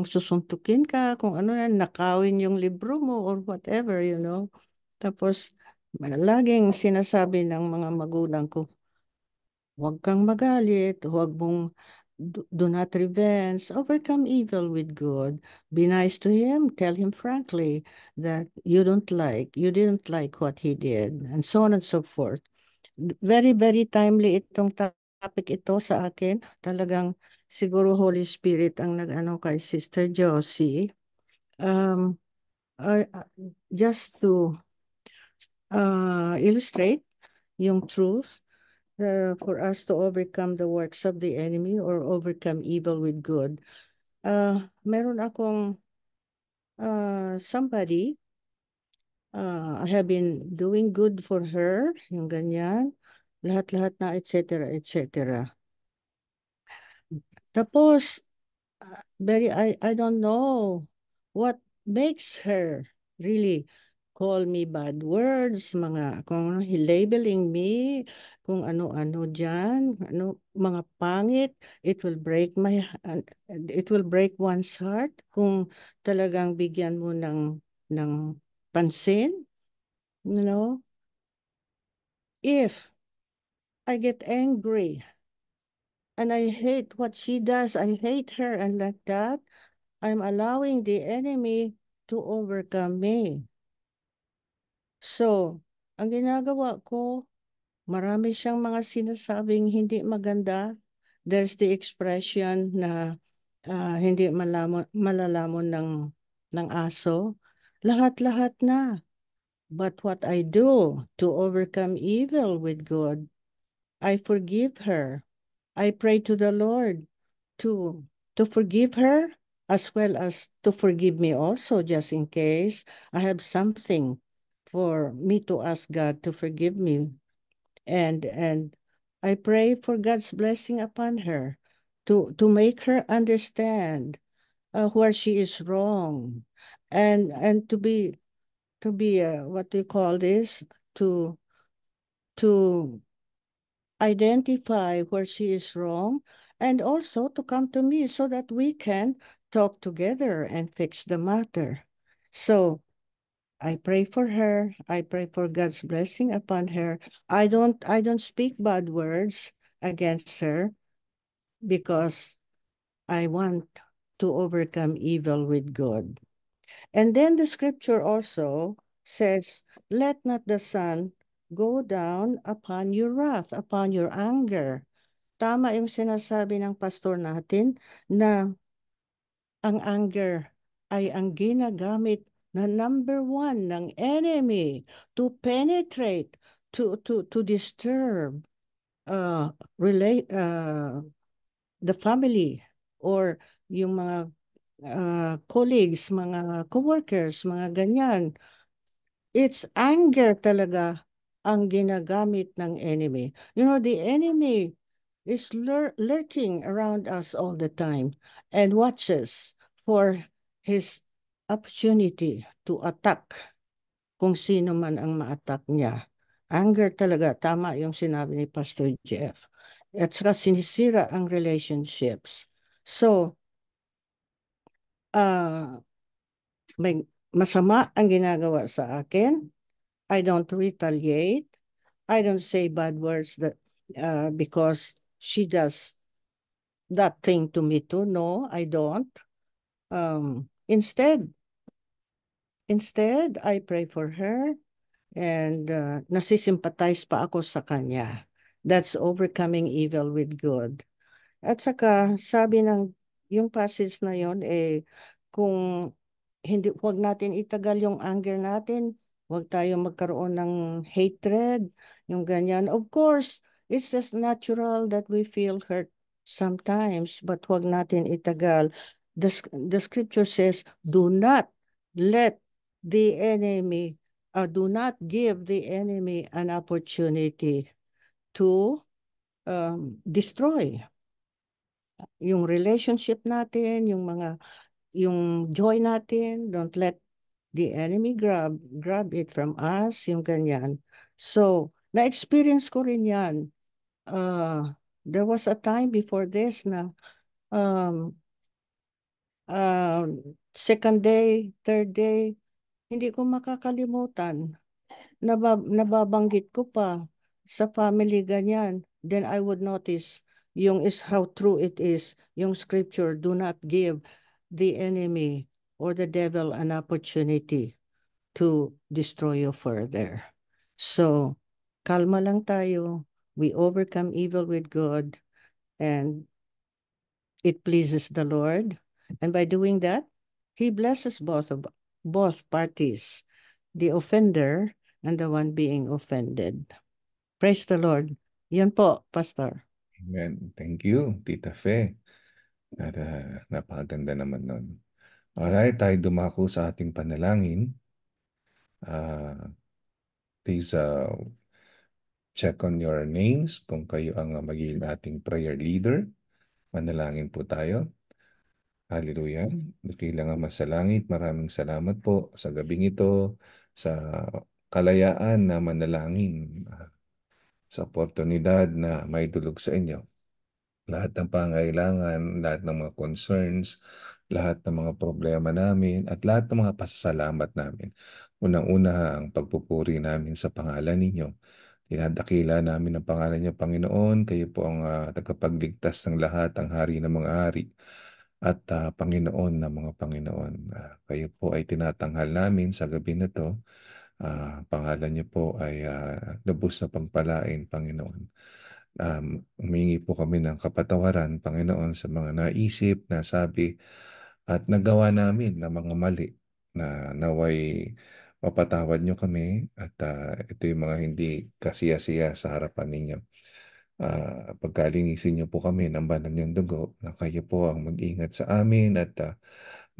Speaker 10: susuntukin ka, kung ano na, nakawin yung libro mo or whatever, you know. Tapos, laging sinasabi ng mga magulang ko, Huwag kang magalit, huwag mong do, not revenge, overcome evil with good. Be nice to him, tell him frankly that you don't like, you didn't like what he did, and so on and so forth. Very, very timely itong topic ito sa akin. Talagang siguro Holy Spirit ang nag-ano kay Sister Josie. Um, I, uh, just to uh, illustrate yung truth, uh, for us to overcome the works of the enemy or overcome evil with good, uh, meron akong uh, somebody, uh, I have been doing good for her, yung ganyan, lahat-lahat na, etc., etc. Tapos, uh, very, I, I don't know what makes her really call me bad words, mga kung he labeling me, kung ano-ano diyan, ano mga pangit, it will break my it will break one's heart kung talagang bigyan mo ng ng pansin, you know? If I get angry and I hate what she does, I hate her and like that, I'm allowing the enemy to overcome me. So, ang ginagawa ko, marami siyang mga sinasabing hindi maganda. There's the expression na uh, hindi malamon, malalamon ng, ng aso. Lahat-lahat na. But what I do to overcome evil with good, I forgive her. I pray to the Lord to, to forgive her as well as to forgive me also just in case I have something for me to ask God to forgive me. And and I pray for God's blessing upon her to, to make her understand uh, where she is wrong and and to be to be uh, what do you call this to to identify where she is wrong and also to come to me so that we can talk together and fix the matter so I pray for her. I pray for God's blessing upon her. I don't I don't speak bad words against her because I want to overcome evil with good. And then the scripture also says, let not the sun go down upon your wrath, upon your anger. Tama yung sinasabi ng pastor natin na ang anger ay ang ginagamit na number one ng enemy to penetrate, to, to, to disturb uh, relate, uh, the family or yung mga uh, colleagues, mga coworkers, mga ganyan. It's anger talaga ang ginagamit ng enemy. You know, the enemy is lur lurking around us all the time and watches for his opportunity to attack kung sino man ang ma-attack niya. Anger talaga, tama yung sinabi ni Pastor Jeff. At saka sinisira ang relationships. So, uh, may masama ang ginagawa sa akin. I don't retaliate. I don't say bad words that uh, because she does that thing to me too. No, I don't. Um, instead, Instead, I pray for her and uh, nasisimpatize pa ako sa kanya. That's overcoming evil with good. At saka, sabi ng yung passage na yon eh, kung hindi, huwag natin itagal yung anger natin, huwag tayo magkaroon ng hatred, yung ganyan. Of course, it's just natural that we feel hurt sometimes, but huwag natin itagal. The, the scripture says, do not let the enemy, uh, do not give the enemy an opportunity to um, destroy yung relationship natin, yung mga yung joy natin, don't let the enemy grab grab it from us, yung ganyan. So, na-experience ko rin 'yan. Uh, there was a time before this na um uh, second day, third day, hindi ko makakalimutan. Nabab nababanggit ko pa sa family ganyan. Then I would notice yung is how true it is. Yung scripture, do not give the enemy or the devil an opportunity to destroy you further. So, kalma lang tayo. We overcome evil with good and it pleases the Lord. And by doing that, He blesses both of both parties, the offender and the one being offended. Praise the Lord. Yan po, Pastor.
Speaker 1: Amen. Thank you, Tita Fe. At uh, napakaganda naman nun. Alright, tayo dumako sa ating panalangin. Uh, please uh, check on your names kung kayo ang magiging ating prayer leader. Manalangin po tayo. Hallelujah. Dakilang Ama sa langit, maraming salamat po sa gabing ito, sa kalayaan na manalangin, ah, sa oportunidad na may dulog sa inyo. Lahat ng pangailangan, lahat ng mga concerns, lahat ng mga problema namin, at lahat ng mga pasasalamat namin. Unang-una ang pagpupuri namin sa pangalan ninyo. Tinadakila namin ang pangalan niyo, Panginoon. Kayo po ang uh, tagapagligtas ng lahat, ang hari ng mga hari at uh, Panginoon na mga Panginoon. Uh, kayo po ay tinatanghal namin sa gabi na ito. Uh, ah, pangalan niyo po ay uh, lubos na pagpalain, Panginoon. Um, humingi po kami ng kapatawaran, Panginoon, sa mga naisip, nasabi, at nagawa namin na mga mali na naway mapatawad niyo kami at uh, ito yung mga hindi kasiya-siya sa harapan ninyo. Uh, ah, pagkalinisin niyo po kami ng banal niyang dugo na kayo po ang mag-ingat sa amin at uh,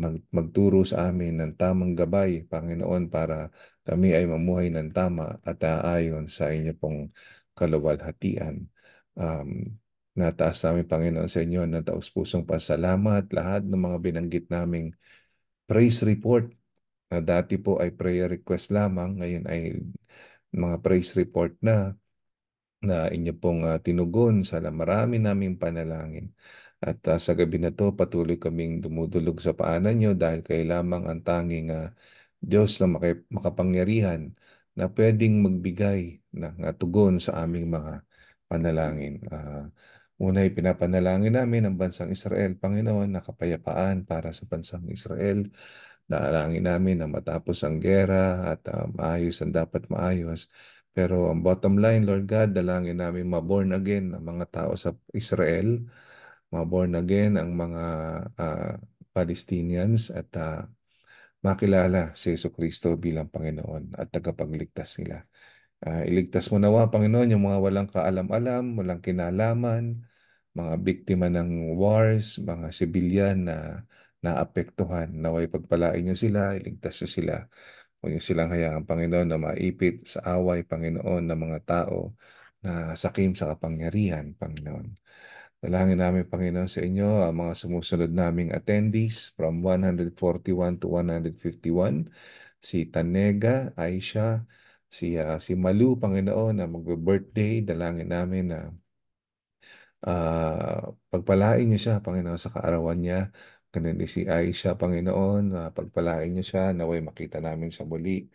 Speaker 1: mag magturo sa amin ng tamang gabay, Panginoon, para kami ay mamuhay ng tama at aayon sa inyo pong kaluwalhatian. Um, nataas namin, Panginoon, sa inyo na taos pusong pasalamat lahat ng mga binanggit naming praise report na dati po ay prayer request lamang, ngayon ay mga praise report na na inyo pong uh, tinugon sa marami naming panalangin. At uh, sa gabi na to, patuloy kaming dumudulog sa paanan nyo dahil kayo lamang ang tanging uh, Diyos na maka- makapangyarihan na pwedeng magbigay ng uh, tugon sa aming mga panalangin. Uh, Una ay pinapanalangin namin ang bansang Israel, Panginoon, na kapayapaan para sa bansang Israel. Naalangin namin na matapos ang gera at uh, maayos ang dapat maayos pero ang bottom line, Lord God, dalangin namin maborn again ang mga tao sa Israel, maborn again ang mga uh, Palestinians at uh, makilala si Yeso Kristo bilang Panginoon at tagapagligtas nila. Uh, iligtas mo nawa, Panginoon, yung mga walang kaalam-alam, walang kinalaman, mga biktima ng wars, mga sibilyan na naapektuhan. Naway pagpalain nyo sila, iligtas nyo sila Huwag niyo silang hayaan, Panginoon, na maipit sa away, Panginoon, ng mga tao na sakim sa kapangyarihan, Panginoon. Dalangin namin, Panginoon, sa inyo ang mga sumusunod naming attendees from 141 to 151. Si Tanega, Aisha, si, uh, si Malu, Panginoon, na magbe-birthday. Dalangin namin na uh, pagpalain niyo siya, Panginoon, sa kaarawan niya Ganun si Aisha, Panginoon, uh, pagpalain niyo siya, naway makita namin sa muli.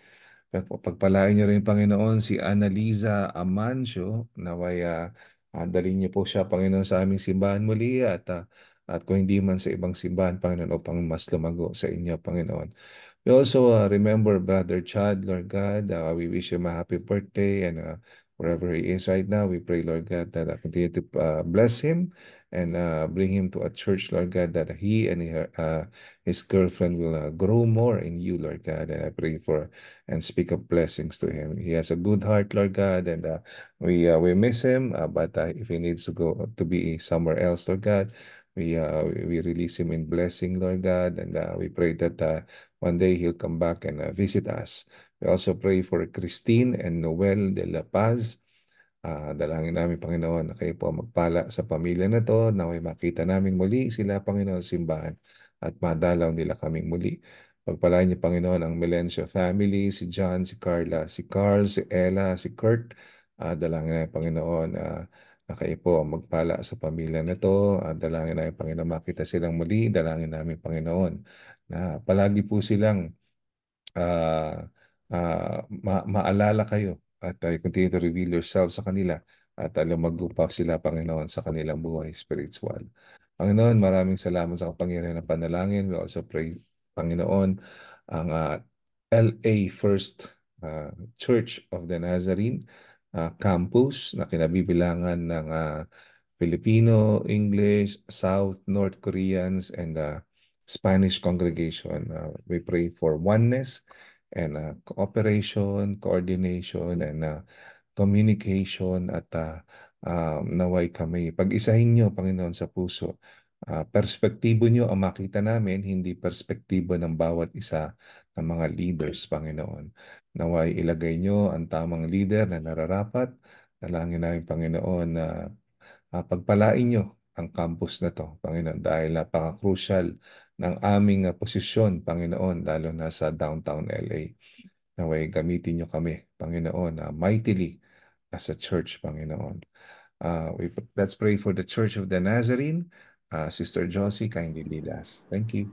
Speaker 1: Pagpalain niyo rin, Panginoon, si Annalisa Amancio, naway uh, dalhin niyo po siya, Panginoon, sa aming simbahan muli at uh, at kung hindi man sa ibang simbahan, Panginoon, upang mas lumago sa inyo, Panginoon. We also uh, remember Brother Chad, Lord God. Uh, we wish him a happy birthday and uh, wherever he is right now, we pray, Lord God, that I continue to uh, bless him and uh, bring him to a church, Lord God, that he and her, uh, his girlfriend will uh, grow more in you, Lord God. And I pray for and speak of blessings to him. He has a good heart, Lord God, and uh, we uh, we miss him. Uh, but if he needs to go to be somewhere else, Lord God, we uh, we release him in blessing, Lord God, and uh, we pray that uh, one day he'll come back and uh, visit us. We also pray for Christine and Noel de La Paz Uh, dalangin namin, Panginoon, na kayo po magpala sa pamilya na to, na may makita namin muli sila, Panginoon, simbahan at madalaw nila kaming muli. Pagpalaan niyo, Panginoon, ang Melencio family, si John, si Carla, si Carl, si Ella, si Kurt. Uh, ah, dalangin na, Panginoon, uh, na kayo po magpala sa pamilya na to. Uh, dalangin na, Panginoon, makita silang muli. Dalangin namin, Panginoon, na palagi po silang uh, uh, ma- maalala kayo at uh, continue to reveal yourself sa kanila at uh, lumagupa sila, Panginoon, sa kanilang buhay spiritual. Panginoon, maraming salamat sa kapangyarihan ng panalangin. We also pray, Panginoon, ang uh, LA First uh, Church of the Nazarene uh, campus na kinabibilangan ng uh, Filipino, English, South, North Koreans, and uh, Spanish congregation. Uh, we pray for oneness and uh, cooperation, coordination, and uh, communication at uh, uh, naway kami. Pag-isahin niyo, Panginoon, sa puso. Uh, perspektibo niyo ang makita namin, hindi perspektibo ng bawat isa ng mga leaders, Panginoon. Naway ilagay niyo ang tamang leader na nararapat. Nalangin namin, Panginoon, na uh, uh, pagpalain niyo ang campus na to, Panginoon, dahil napaka-crucial ng aming ah, posisyon, Panginoon, lalo na sa downtown LA. Naway, gamitin nyo kami, Panginoon, uh, mightily as a church, Panginoon. Uh, we, let's pray for the Church of the Nazarene. Uh, Sister Josie, kindly lead us. Thank you.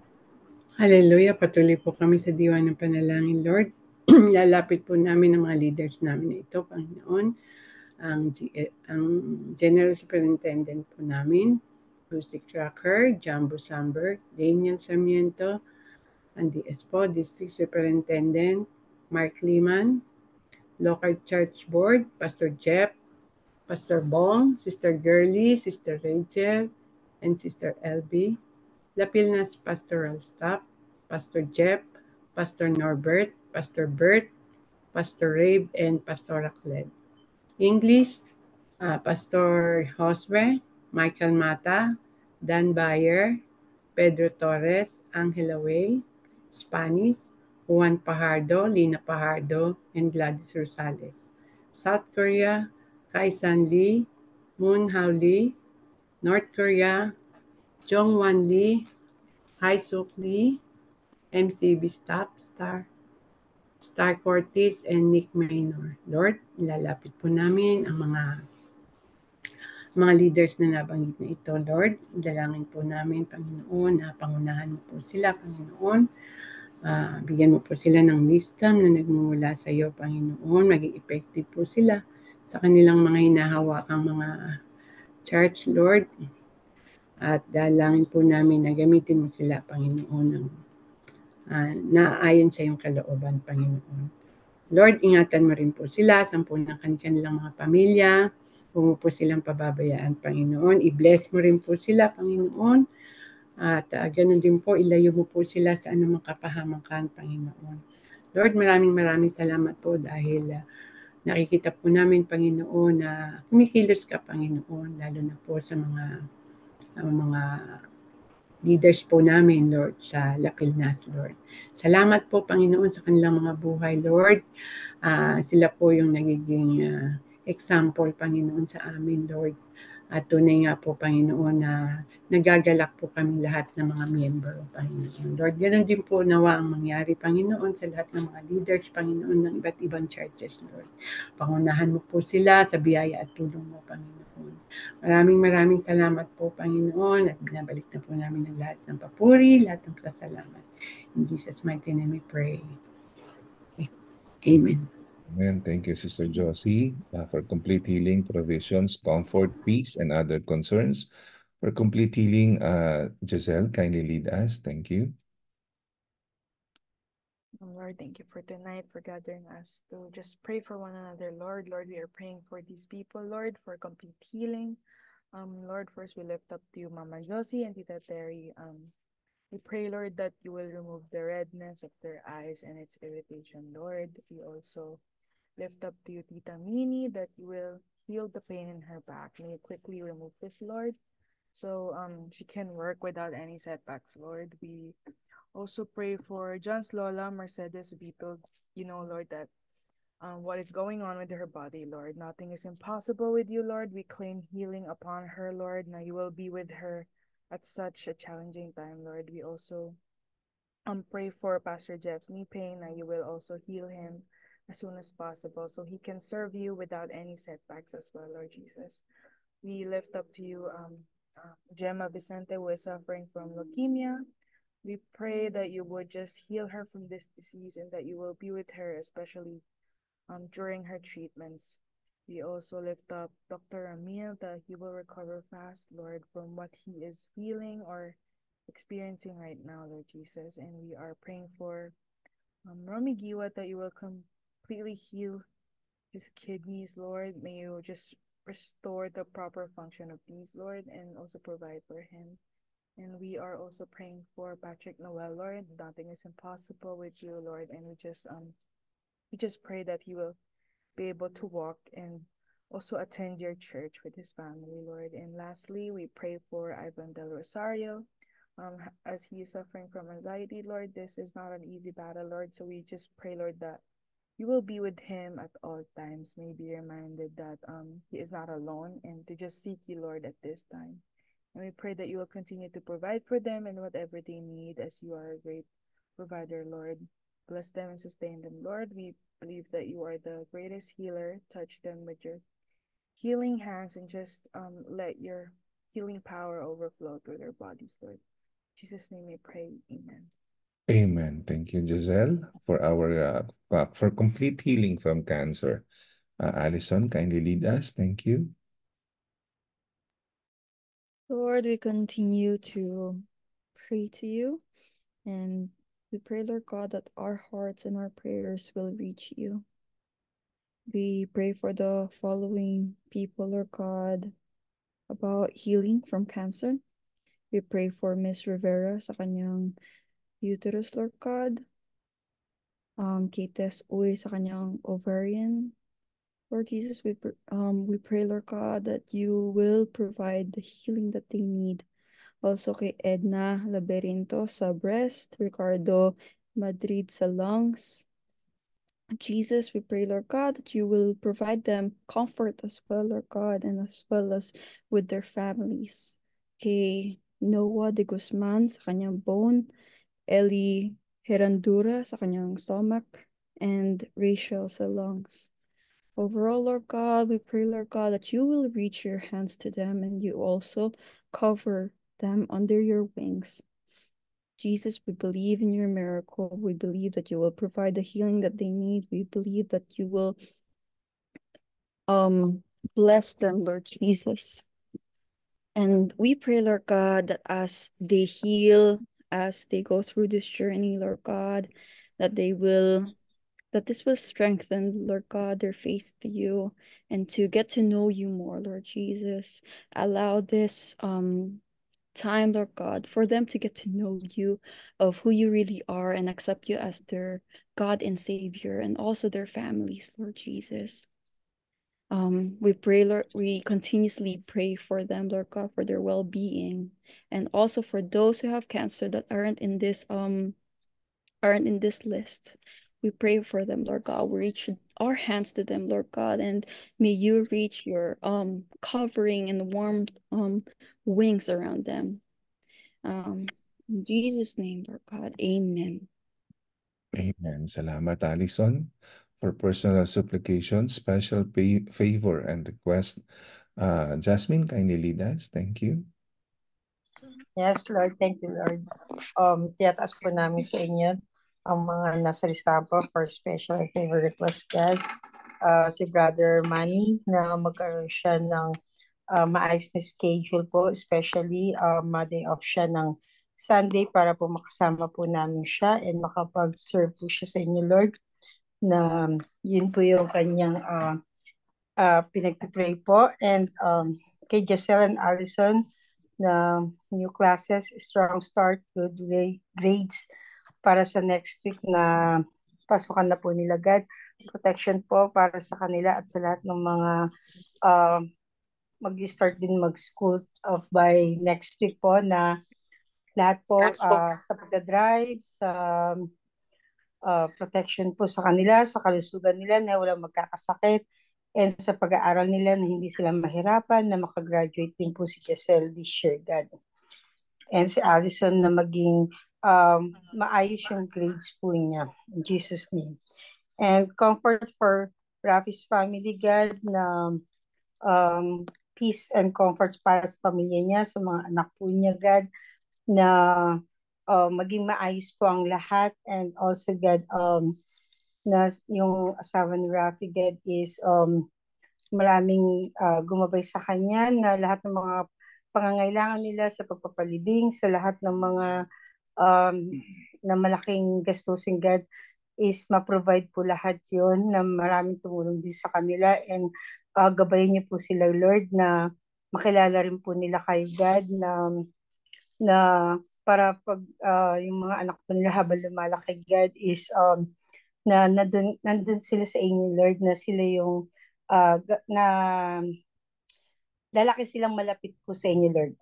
Speaker 3: Hallelujah. Patuloy po kami sa diwa ng panalangin, Lord. Lalapit po namin ang mga leaders namin na ito, Panginoon. Ang, eh, ang General Superintendent po namin, Lucy Cracker, John Sandberg, Damian Sarmiento, and the ESPO District Superintendent, Mark Lehman, local church board, Pastor Jeff, Pastor Bong, Sister Girlie, Sister Rachel, and Sister LB, La Pilna's pastoral staff, Pastor Jeff, Pastor Norbert, Pastor Bert, Pastor Rabe, and Pastor Akled. English, uh, Pastor Josue, Michael Mata, Dan Bayer, Pedro Torres, Angela Way, Spanish, Juan Pajardo, Lina Pajardo, and Gladys Rosales. South Korea, Kai San Lee, Moon Hao Lee, North Korea, Jongwan Lee, Hai Suk Lee, MCB Stop Star, Star Cortez, and Nick Minor. Lord, lalapit po namin ang mga mga leaders na nabanggit na ito, Lord. Dalangin po namin, Panginoon, na pangunahan mo po sila, Panginoon. Uh, bigyan mo po sila ng wisdom na nagmumula sa iyo, Panginoon. Maging effective po sila sa kanilang mga hinahawakang mga church, Lord. At dalangin po namin na gamitin mo sila, Panginoon, ng uh, naayon sa iyong kalooban, Panginoon. Lord, ingatan mo rin po sila, sampu ng kanilang mga pamilya, huwag mo po silang pababayaan, Panginoon. I-bless mo rin po sila, Panginoon. At uh, ganun din po, ilayo mo po sila sa anumang kapahamakan, Panginoon. Lord, maraming maraming salamat po dahil uh, nakikita po namin, Panginoon, na uh, kumikilos ka, Panginoon, lalo na po sa mga uh, mga leaders po namin, Lord, sa Lapilnas, Lord. Salamat po, Panginoon, sa kanilang mga buhay, Lord. Uh, sila po yung nagiging uh, example, Panginoon, sa amin, Lord. At tunay nga po, Panginoon, na nagagalak po kami lahat ng mga member, Panginoon. Lord, ganun din po nawa ang mangyari, Panginoon, sa lahat ng mga leaders, Panginoon, ng iba't ibang churches, Lord. Pangunahan mo po sila sa biyaya at tulong mo, Panginoon. Maraming maraming salamat po, Panginoon, at binabalik na po namin ang lahat ng papuri, lahat ng pasalamat. In Jesus' mighty name we pray.
Speaker 1: Amen. Amen. Thank you, Sister Josie, uh, for complete healing, provisions, comfort, peace, and other concerns. For complete healing, uh, Giselle, kindly lead us. Thank you.
Speaker 11: Oh, Lord, thank you for tonight, for gathering us to just pray for one another, Lord. Lord, we are praying for these people, Lord, for complete healing. Um, Lord, first we lift up to you, Mama Josie and Tita Terry. Um, we pray, Lord, that you will remove the redness of their eyes and its irritation, Lord. We also Lift up to you, Tita Mini, that you will feel the pain in her back. May you quickly remove this, Lord, so um she can work without any setbacks, Lord. We also pray for John's Lola, Mercedes, Vito. You know, Lord, that um, what is going on with her body, Lord. Nothing is impossible with you, Lord. We claim healing upon her, Lord. Now you will be with her at such a challenging time, Lord. We also um, pray for Pastor Jeff's knee pain. Now you will also heal him as soon as possible so he can serve you without any setbacks as well, Lord Jesus. We lift up to you um, uh, Gemma Vicente, who is suffering from leukemia. We pray that you would just heal her from this disease and that you will be with her, especially um, during her treatments. We also lift up Dr. Amil that he will recover fast, Lord, from what he is feeling or experiencing right now, Lord Jesus. And we are praying for um, Romy Giwa that you will come completely heal his kidneys, Lord. May you just restore the proper function of these, Lord, and also provide for him. And we are also praying for Patrick Noel, Lord. Nothing is impossible with you, Lord. And we just um we just pray that he will be able to walk and also attend your church with his family, Lord. And lastly, we pray for Ivan del Rosario. Um, as he is suffering from anxiety, Lord, this is not an easy battle, Lord. So we just pray, Lord, that you will be with him at all times. May be reminded that um, he is not alone and to just seek you, Lord, at this time. And we pray that you will continue to provide for them and whatever they need as you are a great provider, Lord. Bless them and sustain them, Lord. We believe that you are the greatest healer. Touch them with your healing hands and just um, let your healing power overflow through their bodies, Lord. In Jesus' name we pray. Amen.
Speaker 1: Amen. Thank you, Giselle, for our uh, uh for complete healing from cancer. Uh, Allison, kindly lead us. Thank you.
Speaker 2: Lord, we
Speaker 7: continue to pray to you and we pray, Lord God, that our hearts and our prayers will reach you. We pray for the following people, Lord God, about healing from cancer. We pray for Miss Rivera sa kanyang uterus God. um, kites uy sa kanyang ovarian. Lord Jesus, we, pr um, we pray, Lord God, that you will provide the healing that they need. Also kay Edna Laberinto sa breast, Ricardo Madrid sa lungs. Jesus, we pray, Lord God, that you will provide them comfort as well, Lord God, and as well as with their families. Kay Noah de Guzman sa kanyang bone, Eli Herandura sa kanyang stomach, and Rachel sa lungs. Overall, Lord God, we pray, Lord God, that you will reach your hands to them and you also cover them under your wings. Jesus, we believe in your miracle. We believe that you will provide the healing that they need. We believe that you will um, bless them, Lord Jesus. And we pray, Lord God, that as they heal as they go through this journey, Lord God, that they will that this will strengthen, Lord God, their faith to you and to get to know you more, Lord Jesus. Allow this um time, Lord God, for them to get to know you of who you really are and accept you as their God and Savior and also their families, Lord Jesus. Um, we pray, Lord, we continuously pray for them, Lord God, for their well-being, and also for those who have cancer that aren't in this um aren't in this list. We pray for them, Lord God. We reach our hands to them, Lord God, and may you reach your um covering and warm um wings around them. Um, in Jesus' name, Lord God, Amen.
Speaker 1: Amen. Salamat, Allison. for personal supplication, special favor, and request. Uh, Jasmine, kindly lead us. Thank you.
Speaker 2: Yes, Lord. Thank you, Lord. Um, tiyatas po namin sa inyo ang mga nasa listahan po for special favor request God. Uh, si Brother Manny na magkaroon siya ng uh, maayos na schedule po, especially uh, ma-day off siya ng Sunday para po makasama po namin siya and makapag-serve po siya sa inyo, Lord na yun po yung kanyang uh, ah, uh, ah, pinag-pray po. And um, kay Giselle and Allison na new classes, strong start, good way, grades para sa next week na pasukan na po nila God. Protection po para sa kanila at sa lahat ng mga uh, mag-start din mag-school of by next week po na lahat po uh, sa pagdadrive, sa uh, protection po sa kanila, sa kalusugan nila na walang magkakasakit, and sa pag-aaral nila na hindi sila mahirapan, na makagraduate din po si Giselle this year, God. And si Allison na maging um, maayos yung grades po niya. In Jesus' name. And comfort for Rafi's family, God, na um, peace and comfort para sa pamilya niya, sa mga anak po niya, God, na uh, maging maayos po ang lahat and also God um, na yung asawa ni Rafi God is um, maraming uh, gumabay sa kanya na lahat ng mga pangangailangan nila sa pagpapalibing, sa lahat ng mga um, na malaking gastusin God is ma-provide po lahat yon na maraming tumulong din sa kanila and uh, gabayan niyo po sila Lord na makilala rin po nila kay God na na para pag uh, yung mga anak ko nila habang lumalaki, God is um, na nandun, nandun sila sa inyo, Lord, na sila yung uh, na lalaki silang malapit po sa inyo, Lord.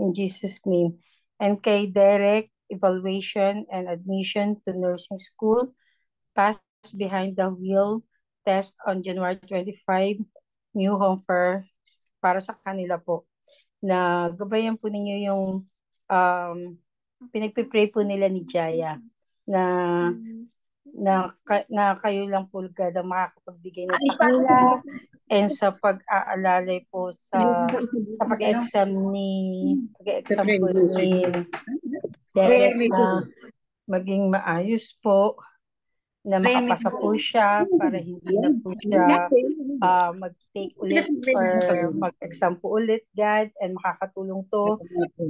Speaker 2: In Jesus' name. And kay Derek, evaluation and admission to nursing school, passed behind the wheel test on January 25, new home for para sa kanila po. Na gabayan po ninyo yung um, pinagpipray po nila ni Jaya na na, na kayo lang po God ang makakapagbigay ng sa and sa pag-aalalay po sa sa ano? pag-exam ni pag-exam po ni Derek na maging maayos po na makapasa po siya para hindi na po siya uh, mag-take ulit or mag-exam po ulit, God. And makakatulong to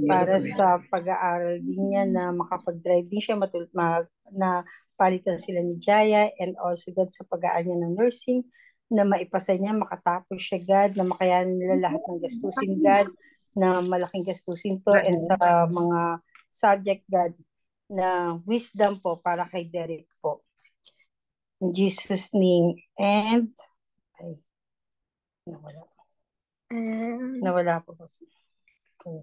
Speaker 2: para sa pag-aaral din niya na makapag-drive din siya, matul- mag- na palitan sila ni Jaya and also God sa pag-aaral niya ng nursing na maipasa niya, makatapos siya God, na makayanan nila lahat ng gastusin God, na malaking gastusin to and sa mga subject God na wisdom po para kay Derek po. In Jesus' name. And, ay, nawala. And, nawala po kasi. Okay.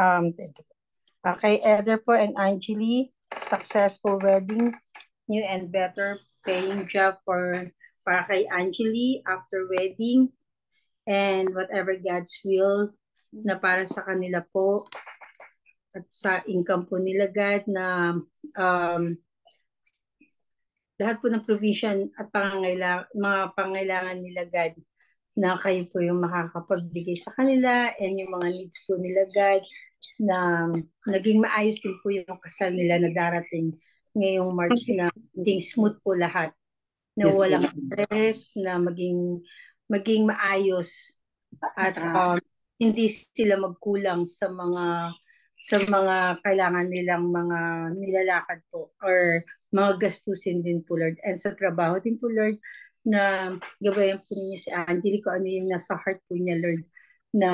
Speaker 2: Um, thank you. Okay, Eder po and Angeli, successful wedding, new and better paying job for para kay Angeli after wedding and whatever God's will na para sa kanila po at sa income po nila God na um, lahat po ng provision at pangangailangan, mga pangailangan nila God na kayo po yung makakapagbigay sa kanila and yung mga needs po nila God na naging maayos din po yung kasal nila na darating ngayong March na maging smooth po lahat na walang stress na maging maging maayos at um, hindi sila magkulang sa mga sa mga kailangan nilang mga nilalakad po or mga gastusin din po Lord and sa trabaho din po Lord na gabayan po ninyo si Angeli ko ano yung nasa heart po niya Lord na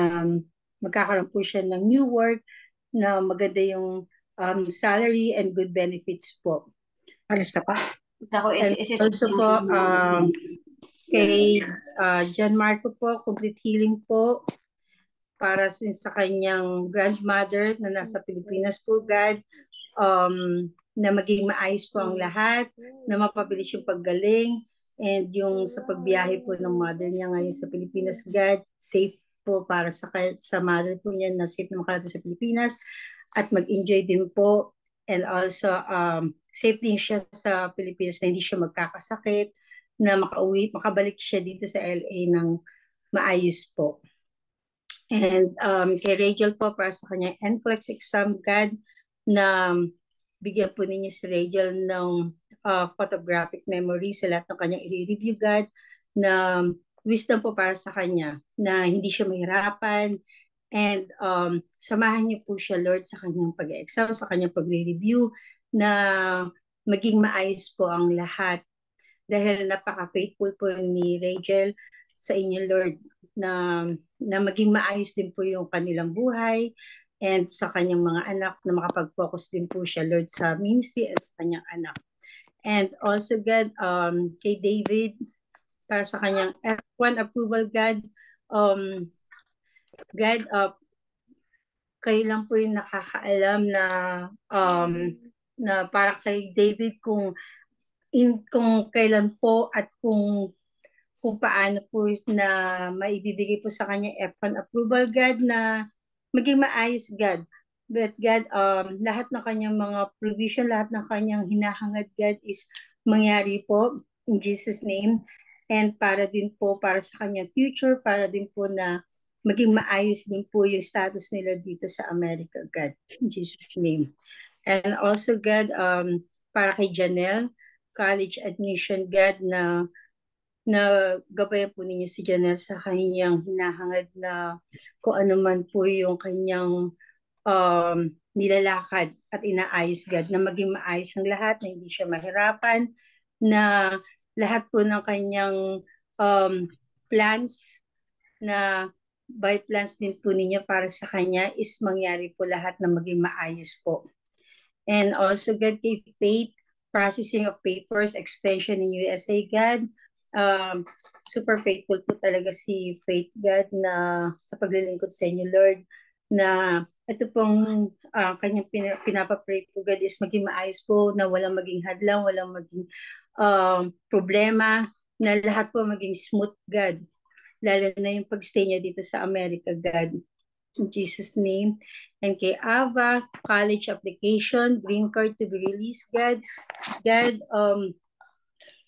Speaker 2: magkakaroon po siya ng new work na maganda yung um, salary and good benefits po. Alis ka pa? Ako, SSS. also po, um, kay uh, John Marco po, complete healing po para sa kanyang grandmother na nasa Pilipinas po, God. Um, na maging maayos po ang lahat, mm-hmm. na mapabilis yung paggaling, and yung sa pagbiyahe po ng mother niya ngayon sa Pilipinas, God, safe po para sa, sa mother po niya na safe na makarating sa Pilipinas at mag-enjoy din po and also um, safe din siya sa Pilipinas na hindi siya magkakasakit, na makauwi, makabalik siya dito sa LA ng maayos po. And um, kay Rachel po para sa kanyang NCLEX exam, God, na Bigyan po ninyo si Rachel ng uh, photographic memory sa lahat ng kanyang i-review God na wisdom po para sa kanya na hindi siya mahirapan and um, samahan niyo po siya Lord sa kanyang pag-exam, sa kanyang pagre-review na maging maayos po ang lahat dahil napaka-faithful po ni Rachel sa inyo Lord na na maging maayos din po yung kanilang buhay and sa kanyang mga anak na makapag-focus din po siya, Lord, sa ministry at sa kanyang anak. And also, God, um, kay David, para sa kanyang F1 approval, God, um, God, uh, kayo lang po yung nakakaalam na um, na para kay David kung in, kung kailan po at kung kung paano po na maibibigay po sa kanya F1 approval God na maging maayos God. But God, um, lahat ng kanyang mga provision, lahat ng kanyang hinahangad, God, is mangyari po in Jesus' name. And para din po, para sa kanyang future, para din po na maging maayos din po yung status nila dito sa America, God. In Jesus' name. And also, God, um, para kay Janelle, college admission, God, na na gabayan po ninyo si Janelle sa kanyang hinahangad na kung ano man po yung kanyang um, nilalakad at inaayos God na maging maayos ang lahat, na hindi siya mahirapan, na lahat po ng kanyang um, plans na by plans din po ninyo para sa kanya is mangyari po lahat na maging maayos po. And also God gave faith, processing of papers, extension in USA God, um, super faithful po talaga si Faith God na sa paglilingkod sa inyo, Lord, na ito pong uh, kanyang pina, pinapapray po God is maging maayos po, na walang maging hadlang, walang maging um, problema, na lahat po maging smooth, God. Lalo na yung pagstay niya dito sa America, God. In Jesus' name. And kay Ava, college application, green card to be released, God. God, um,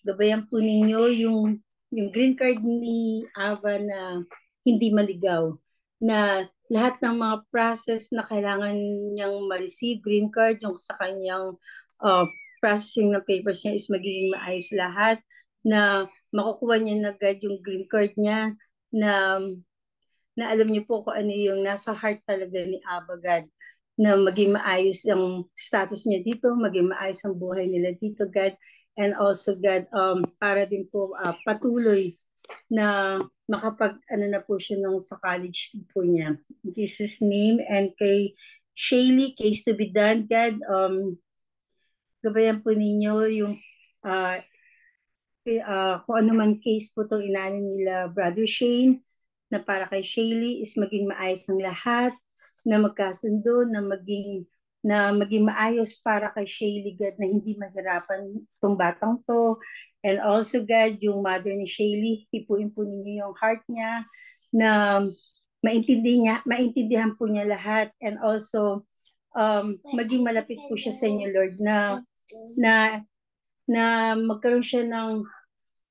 Speaker 2: gabayan po ninyo yung, yung green card ni Ava na hindi maligaw. Na lahat ng mga process na kailangan niyang ma-receive, green card, yung sa kanyang uh, processing ng papers niya is magiging maayos lahat na makukuha niya na agad yung green card niya na na alam niyo po kung ano yung nasa heart talaga ni Abagad na maging maayos ang status niya dito, maging maayos ang buhay nila dito, God and also God um, para din po uh, patuloy na makapag ano na po siya nung sa college po niya. In Jesus name and kay Shaylee, case to be done, God, um, gabayan po ninyo yung uh, uh, kung ano man case po itong inanin nila Brother Shane na para kay Shaylee is maging maayos ng lahat, na magkasundo, na maging na maging maayos para kay Shaylee God na hindi mahirapan tong batang to. And also God, yung mother ni Shaylee, hipuin po ninyo yung heart niya na maintindihan, niya, maintindihan po niya lahat. And also, um, maging malapit po siya sa inyo, Lord, na, na, na magkaroon siya ng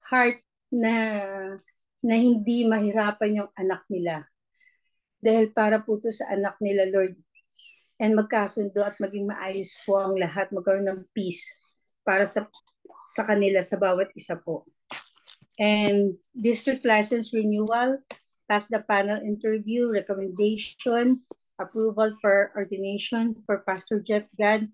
Speaker 2: heart na, na hindi mahirapan yung anak nila. Dahil para po to sa anak nila, Lord, and magkasundo at maging maayos po ang lahat, magkaroon ng peace para sa sa kanila sa bawat isa po. And district license renewal, pass the panel interview, recommendation, approval for ordination for Pastor Jeff God.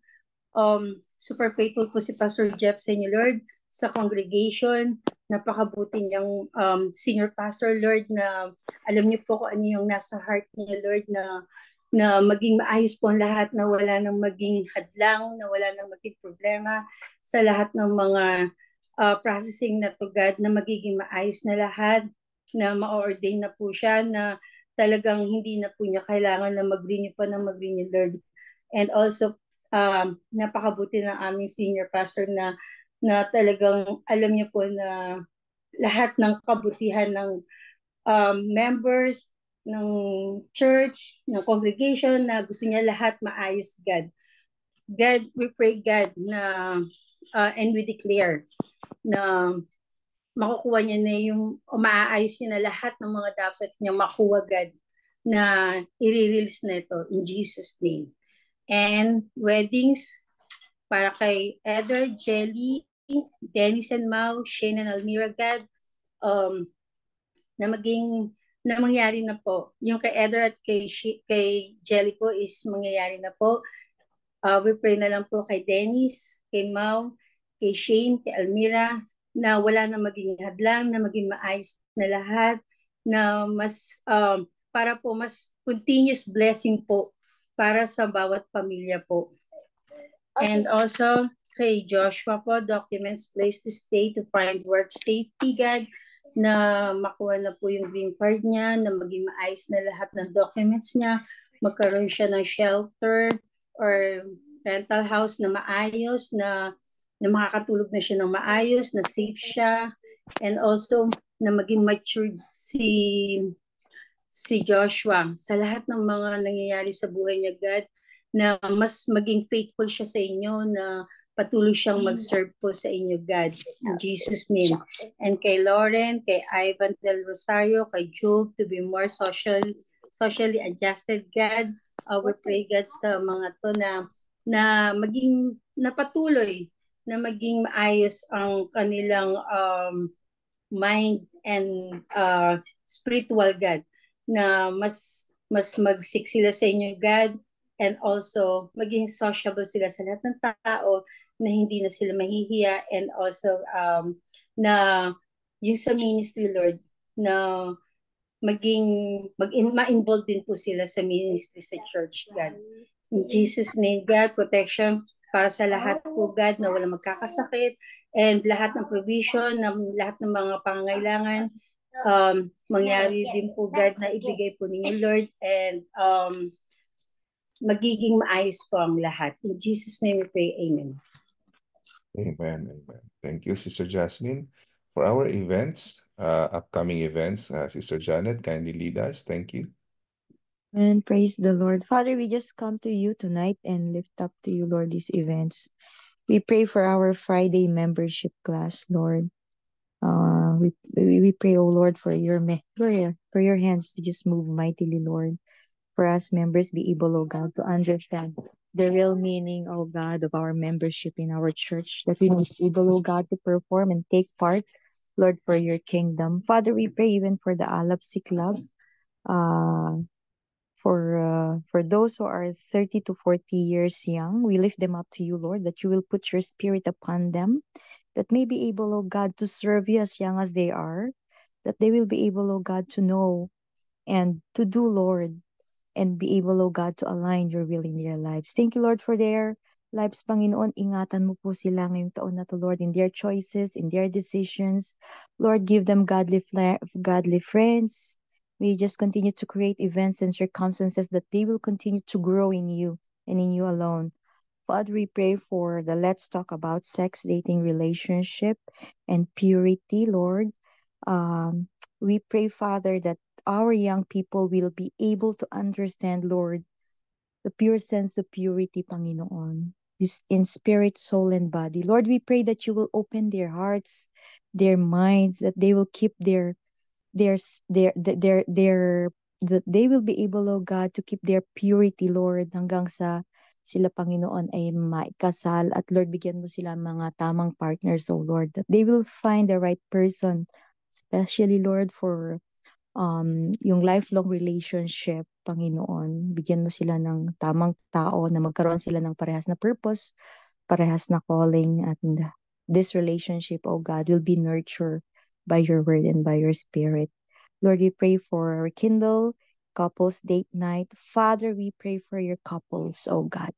Speaker 2: Um, super faithful po si Pastor Jeff sa inyo, Lord, sa congregation. Napakabuti niyang um, senior pastor, Lord, na alam niyo po kung ano yung nasa heart niya, Lord, na na maging maayos po ang lahat, na wala nang maging hadlang, na wala nang maging problema sa lahat ng mga uh, processing na God na magiging maayos na lahat, na ma-ordain na po siya, na talagang hindi na po niya kailangan na mag-renew pa ng mag-renew Lord. And also, um, napakabuti ng aming senior pastor na na talagang alam niya po na lahat ng kabutihan ng um, members, ng church, ng congregation na gusto niya lahat maayos God. God, we pray God na uh, and we declare na makukuha niya na yung, o maaayos niya na lahat ng mga dapat niya makuha God na i-release na ito in Jesus' name. And weddings para kay Eder, Jelly, Dennis and Mau, Shane and Almira God, um, na maging na mangyari na po. Yung kay Edward at kay, kay Jelly po is mangyayari na po. Uh, we pray na lang po kay Dennis, kay Mau, kay Shane, kay Almira, na wala na maging hadlang, na maging maayos na lahat, na mas, um, para po mas continuous blessing po para sa bawat pamilya po. And also, kay Joshua po, documents, place to stay, to find work, safety, God, na makuha na po yung green card niya, na maging maayos na lahat ng documents niya, magkaroon siya ng shelter or rental house na maayos, na, na makakatulog na siya ng maayos, na safe siya, and also na maging matured si si Joshua sa lahat ng mga nangyayari sa buhay niya, God, na mas maging faithful siya sa inyo, na patuloy siyang mm. mag-serve po sa inyo, God. In Jesus' name. And kay Lauren, kay Ivan Del Rosario, kay Job, to be more social, socially adjusted, God. Uh, we pray, God, sa mga to na, na maging napatuloy na maging maayos ang kanilang um, mind and uh, spiritual God na mas mas magsik sila sa inyo God and also maging sociable sila sa lahat ng tao na hindi na sila mahihiya and also um, na yung sa ministry Lord na maging mag ma-involve din po sila sa ministry sa church God. In Jesus name God, protection para sa lahat po God na walang magkakasakit and lahat ng provision, na lahat ng mga pangangailangan um, mangyari din po God na ibigay po ninyo Lord and um, magiging maayos po ang lahat. In Jesus name we pray. Amen.
Speaker 1: Amen. Amen. Thank you, Sister Jasmine. For our events, uh, upcoming events, uh, Sister Janet, kindly lead us. Thank you.
Speaker 12: And praise the Lord. Father, we just come to you tonight and lift up to you, Lord, these events. We pray for our Friday membership class, Lord. Uh, we, we pray, O oh Lord, for your, prayer, for your hands to just move mightily, Lord. For us members, be able, O oh God, to understand the real meaning, oh God, of our membership in our church, that we may be able, oh God, to perform and take part, Lord, for your kingdom. Father, we pray even for the Alapsi Club, uh, for uh, for those who are 30 to 40 years young, we lift them up to you, Lord, that you will put your spirit upon them, that may be able, O oh God, to serve you as young as they are, that they will be able, O oh God, to know and to do, Lord, and be able, O God, to align your will in their lives. Thank you, Lord, for their lives, Panginoon. Ingatan mo po sila ngayong taon na to, Lord, in their choices, in their decisions. Lord, give them godly, godly friends. We just continue to create events and circumstances that they will continue to grow in you and in you alone. Father, we pray for the let's talk about sex, dating, relationship, and purity, Lord. Um, we pray, Father, that our young people will be able to understand, Lord, the pure sense of purity, Panginoon, is in spirit, soul, and body. Lord, we pray that you will open their hearts, their minds, that they will keep their their their their their that they will be able, O oh God, to keep their purity, Lord, hanggang sa sila, Panginoon, ay maikasal. At Lord, bigyan mo sila mga tamang partners, O oh Lord, that they will find the right person, especially, Lord, for um, yung lifelong relationship, Panginoon. Bigyan mo sila ng tamang tao na magkaroon sila ng parehas na purpose, parehas na calling, and this relationship, O oh God, will be nurtured by your word and by your spirit. Lord, we pray for Rekindle, couples date night. Father, we pray for your couples, O oh God.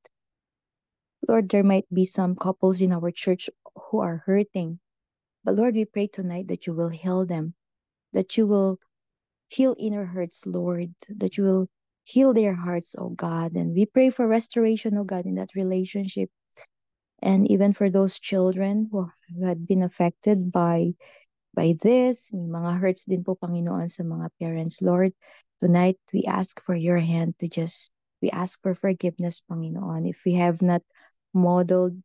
Speaker 12: Lord, there might be some couples in our church who are hurting. But Lord, we pray tonight that you will heal them, that you will Heal inner hurts, Lord, that you will heal their hearts, oh God. And we pray for restoration, oh God, in that relationship. And even for those children who had been affected by by this, may mga hurts din po Panginoon sa mga parents. Lord, tonight we ask for your hand to just, we ask for forgiveness, Panginoon. If we have not modeled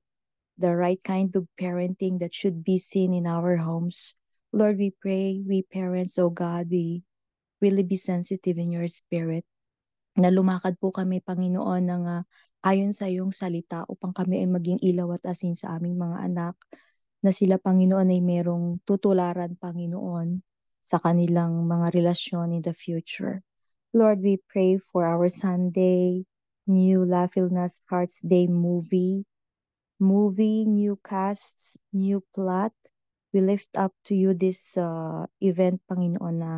Speaker 12: the right kind of parenting that should be seen in our homes, Lord, we pray, we parents, oh God, we really be sensitive in your spirit na lumakad po kami, Panginoon, ng uh, ayon sa iyong salita upang kami ay maging ilaw at asin sa aming mga anak na sila, Panginoon, ay merong tutularan, Panginoon, sa kanilang mga relasyon in the future. Lord, we pray for our Sunday new La Filnas Hearts Day movie, movie, new casts, new plot. We lift up to you this uh, event, Panginoon, na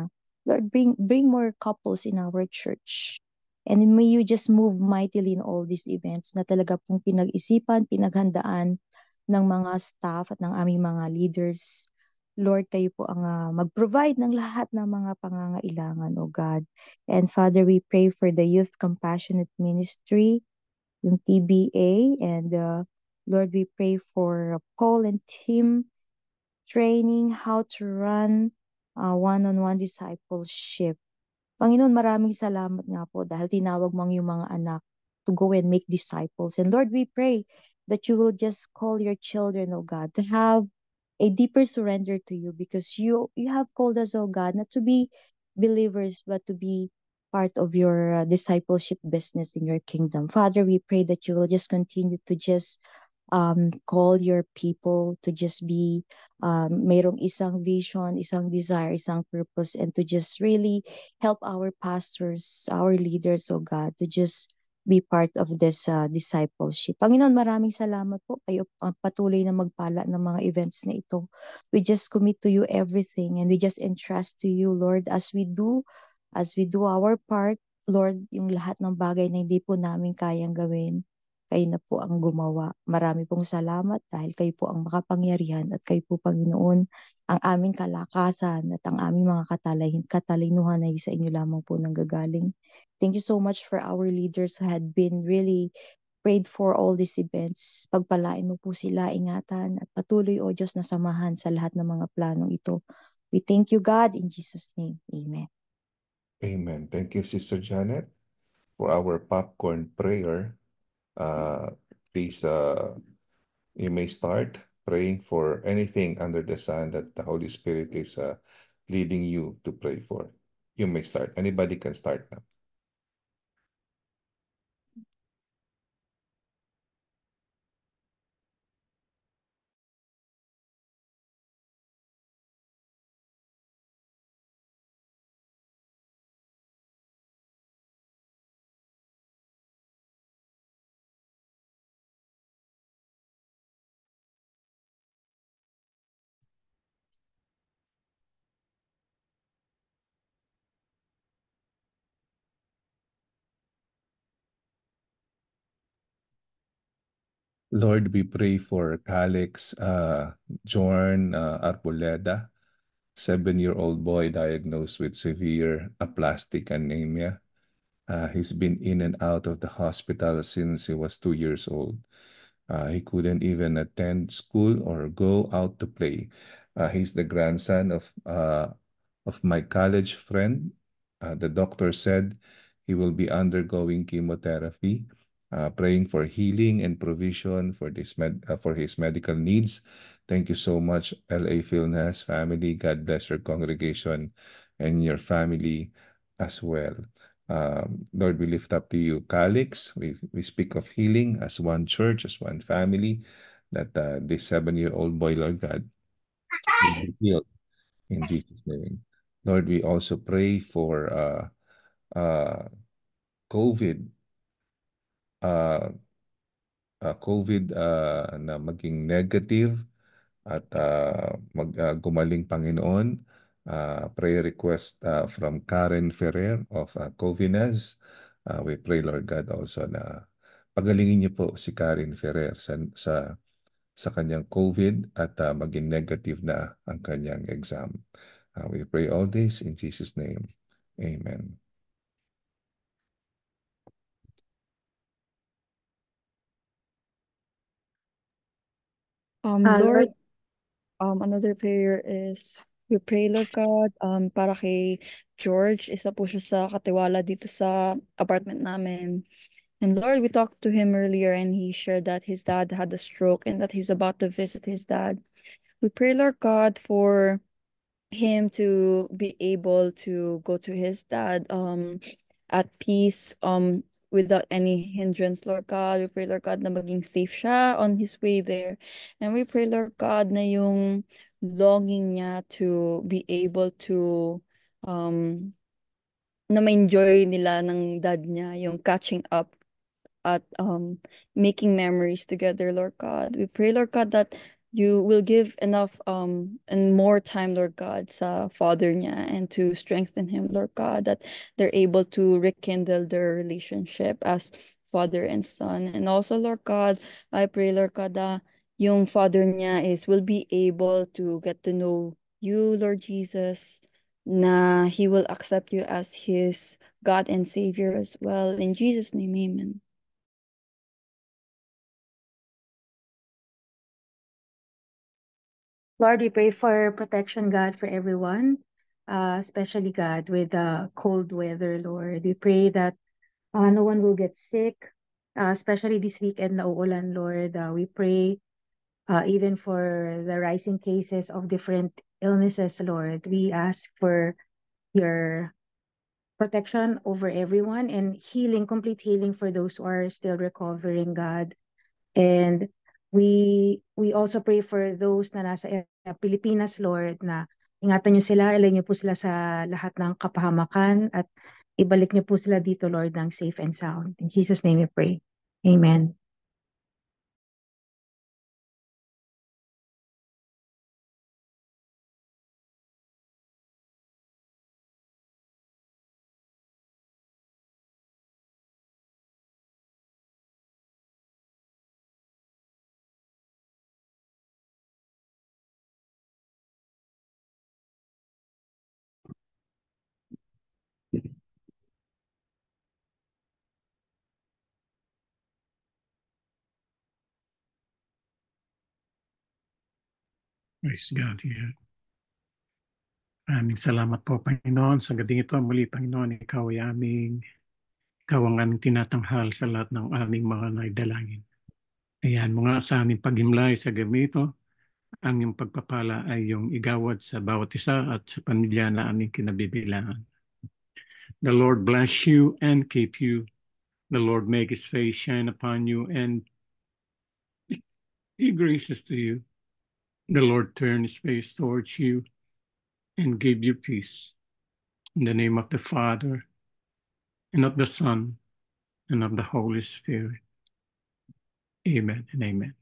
Speaker 12: Lord, bring bring more couples in our church. And may you just move mightily in all these events na talaga pong pinag-isipan, pinaghandaan ng mga staff at ng aming mga leaders. Lord, kayo po ang uh, mag-provide ng lahat ng mga pangangailangan, O God. And Father, we pray for the Youth Compassionate Ministry, yung TBA, and uh, Lord, we pray for Paul and Tim training how to run uh, one-on-one discipleship. Panginoon, maraming salamat nga po dahil tinawag mong yung mga anak to go and make disciples. And Lord, we pray that you will just call your children, oh God, to have a deeper surrender to you because you you have called us, oh God, not to be believers, but to be part of your uh, discipleship business in your kingdom. Father, we pray that you will just continue to just um, call your people to just be um, mayroong isang vision, isang desire, isang purpose, and to just really help our pastors, our leaders, O oh God, to just be part of this uh, discipleship. Panginoon, maraming salamat po kayo ang ah, patuloy na magpala ng mga events na ito. We just commit to you everything and we just entrust to you, Lord, as we do, as we do our part, Lord, yung lahat ng bagay na hindi po namin kayang gawin. Kayo na po ang gumawa. Marami pong salamat dahil kayo po ang makapangyarihan at kayo po, Panginoon, ang aming kalakasan at ang aming mga katalahin, katalinuhan ay sa inyo lamang po nanggagaling. Thank you so much for our leaders who had been really prayed for all these events. Pagpalain mo po sila, ingatan, at patuloy, O Diyos, na samahan sa lahat ng mga planong ito. We thank you, God, in Jesus' name. Amen.
Speaker 1: Amen. Thank you, Sister Janet, for our popcorn prayer. uh, please, uh, you may start praying for anything under the sun that the Holy Spirit is uh, leading you to pray for. You may start. Anybody can start now. Lord, we pray for Calix uh, Jorn uh, Arboleda, seven-year-old boy diagnosed with severe aplastic anemia. Uh, he's been in and out of the hospital since he was two years old. Uh, he couldn't even attend school or go out to play. Uh, he's the grandson of uh, of my college friend. Uh, the doctor said he will be undergoing chemotherapy uh, praying for healing and provision for this med uh, for his medical needs. Thank you so much, LA Philness family. God bless your congregation and your family as well. Um, Lord, we lift up to you Calix. We, we speak of healing as one church, as one family, that uh, this seven-year-old boy, Lord God, be healed in Jesus' name. Lord, we also pray for uh, uh, COVID uh, uh, COVID uh, na maging negative at uh, mag, uh, gumaling Panginoon. Uh, prayer request uh, from Karen Ferrer of uh, Covinas. Uh, we pray Lord God also na pagalingin niyo po si Karen Ferrer sa sa, sa kanyang COVID at uh, maging negative na ang kanyang exam. Uh, we pray all this in Jesus' name. Amen.
Speaker 2: Um, Uh, Lord,
Speaker 7: um, another prayer is we pray, Lord God, um, para kay George, isa po siya sa katiwala dito sa apartment namin. And Lord, we talked to him earlier and he shared that his dad had a stroke and that he's about to visit his dad. We pray, Lord God, for him to be able to go to his dad um at peace um without any hindrance, Lord God. We pray, Lord God, na maging safe siya on his way there. And we pray, Lord God, na yung longing niya to be able to um, na ma-enjoy nila ng dad niya yung catching up at um, making memories together, Lord God. We pray, Lord God, that you will give enough um and more time, Lord God, sa father niya and to strengthen him, Lord God, that they're able to rekindle their relationship as father and son. And also, Lord God, I pray, Lord God, that yung father niya is will be able to get to know you, Lord Jesus, na he will accept you
Speaker 2: as his God and Savior as well. In Jesus' name, amen. Lord, we pray for protection, God, for everyone, uh, especially, God, with uh, cold weather, Lord. We pray that uh, no one will get sick, uh, especially this weekend na Lord. Uh, we pray uh, even for the rising cases of different illnesses, Lord. We ask for your protection over everyone and healing, complete healing for those who are still recovering, God. And we we also pray for those na nasa na Pilipinas, Lord, na ingatan niyo sila, ilay niyo po sila sa lahat ng kapahamakan at ibalik niyo po sila dito, Lord, ng safe and sound.
Speaker 11: In Jesus' name we pray.
Speaker 2: Amen.
Speaker 4: Praise God, yeah. Maraming salamat po, Panginoon. Sa gading ito, muli, Panginoon, ikaw ay aming, ikaw ang aming tinatanghal sa lahat ng aming mga naidalangin. Ayan mo nga sa aming paghimlay sa gabi ito, ang iyong pagpapala ay yung igawad sa bawat isa at sa pamilya na aming kinabibilangan. The Lord bless you and keep you. The Lord make His face shine upon you and He graces to you. The Lord turn his face towards you and give you peace. In the name of the Father, and of the Son, and of the Holy Spirit. Amen and amen.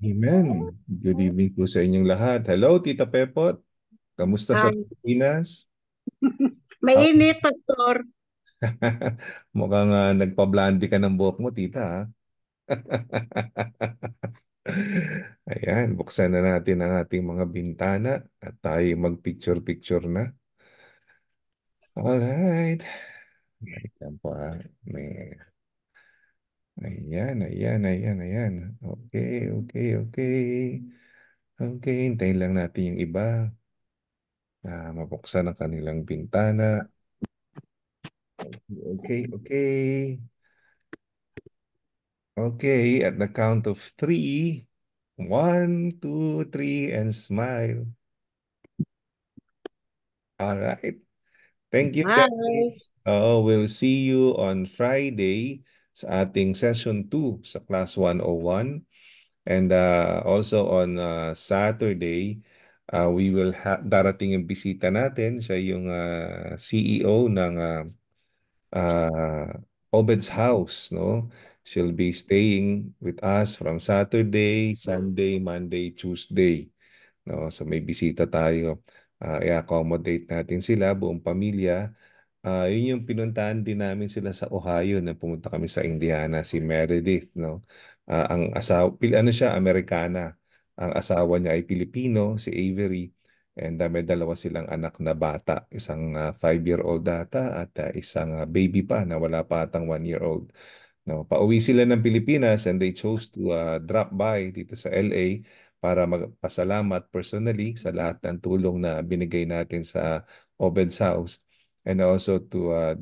Speaker 9: Amen.
Speaker 1: Good evening po sa inyong lahat. Hello, Tita Pepot. Kamusta Hi. sa Pilipinas?
Speaker 2: Mainit, Pastor.
Speaker 1: Mukhang uh, ah, nagpa-blondie ka ng buhok mo, Tita. Ah. Ayan, buksan na natin ang ating mga bintana at tayo mag-picture-picture na. Alright. Balik lang po ha. Ah. May... Ayan, ayan, ayan, ayan. Okay, okay, okay. Okay, hintayin lang natin yung iba na mabuksan ang kanilang bintana. Okay, okay. Okay, at the count of three. One, two, three, and smile. All right. Thank you guys. Oh, we'll see you on Friday sa ating session 2 sa class 101. And uh, also on uh, Saturday, uh, we will darating yung bisita natin. Siya yung uh, CEO ng uh, uh, Obed's House, no? She'll be staying with us from Saturday, Sunday, Monday, Tuesday. No, so may bisita tayo. Uh, i-accommodate natin sila, buong pamilya. Uh, yun yung pinuntahan din namin sila sa Ohio na pumunta kami sa Indiana, si Meredith. No? Uh, ang asawa, ano siya, Amerikana. Ang asawa niya ay Pilipino, si Avery. And uh, may dalawa silang anak na bata, isang 5-year-old uh, data at uh, isang uh, baby pa na wala pa atang 1-year-old. No, pauwi sila ng Pilipinas and they chose to uh, drop by dito sa LA para magpasalamat personally sa lahat ng tulong na binigay natin sa Obed's House and also to uh,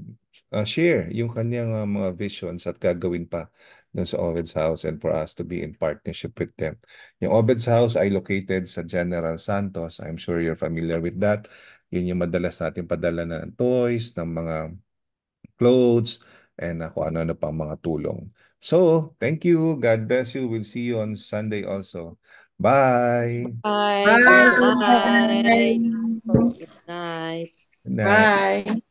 Speaker 1: uh, share yung kanyang uh, mga visions at gagawin pa dun sa Obed's House and for us to be in partnership with them. Yung Obed's House ay located sa General Santos. I'm sure you're familiar with that. Yun yung madalas natin padala ng toys, ng mga clothes, and ako uh, ano na ano pang mga tulong. So, thank you. God bless you. We'll see you on Sunday also.
Speaker 9: Bye. Bye.
Speaker 5: Bye. Bye. Bye. Good night. Good night. Bye.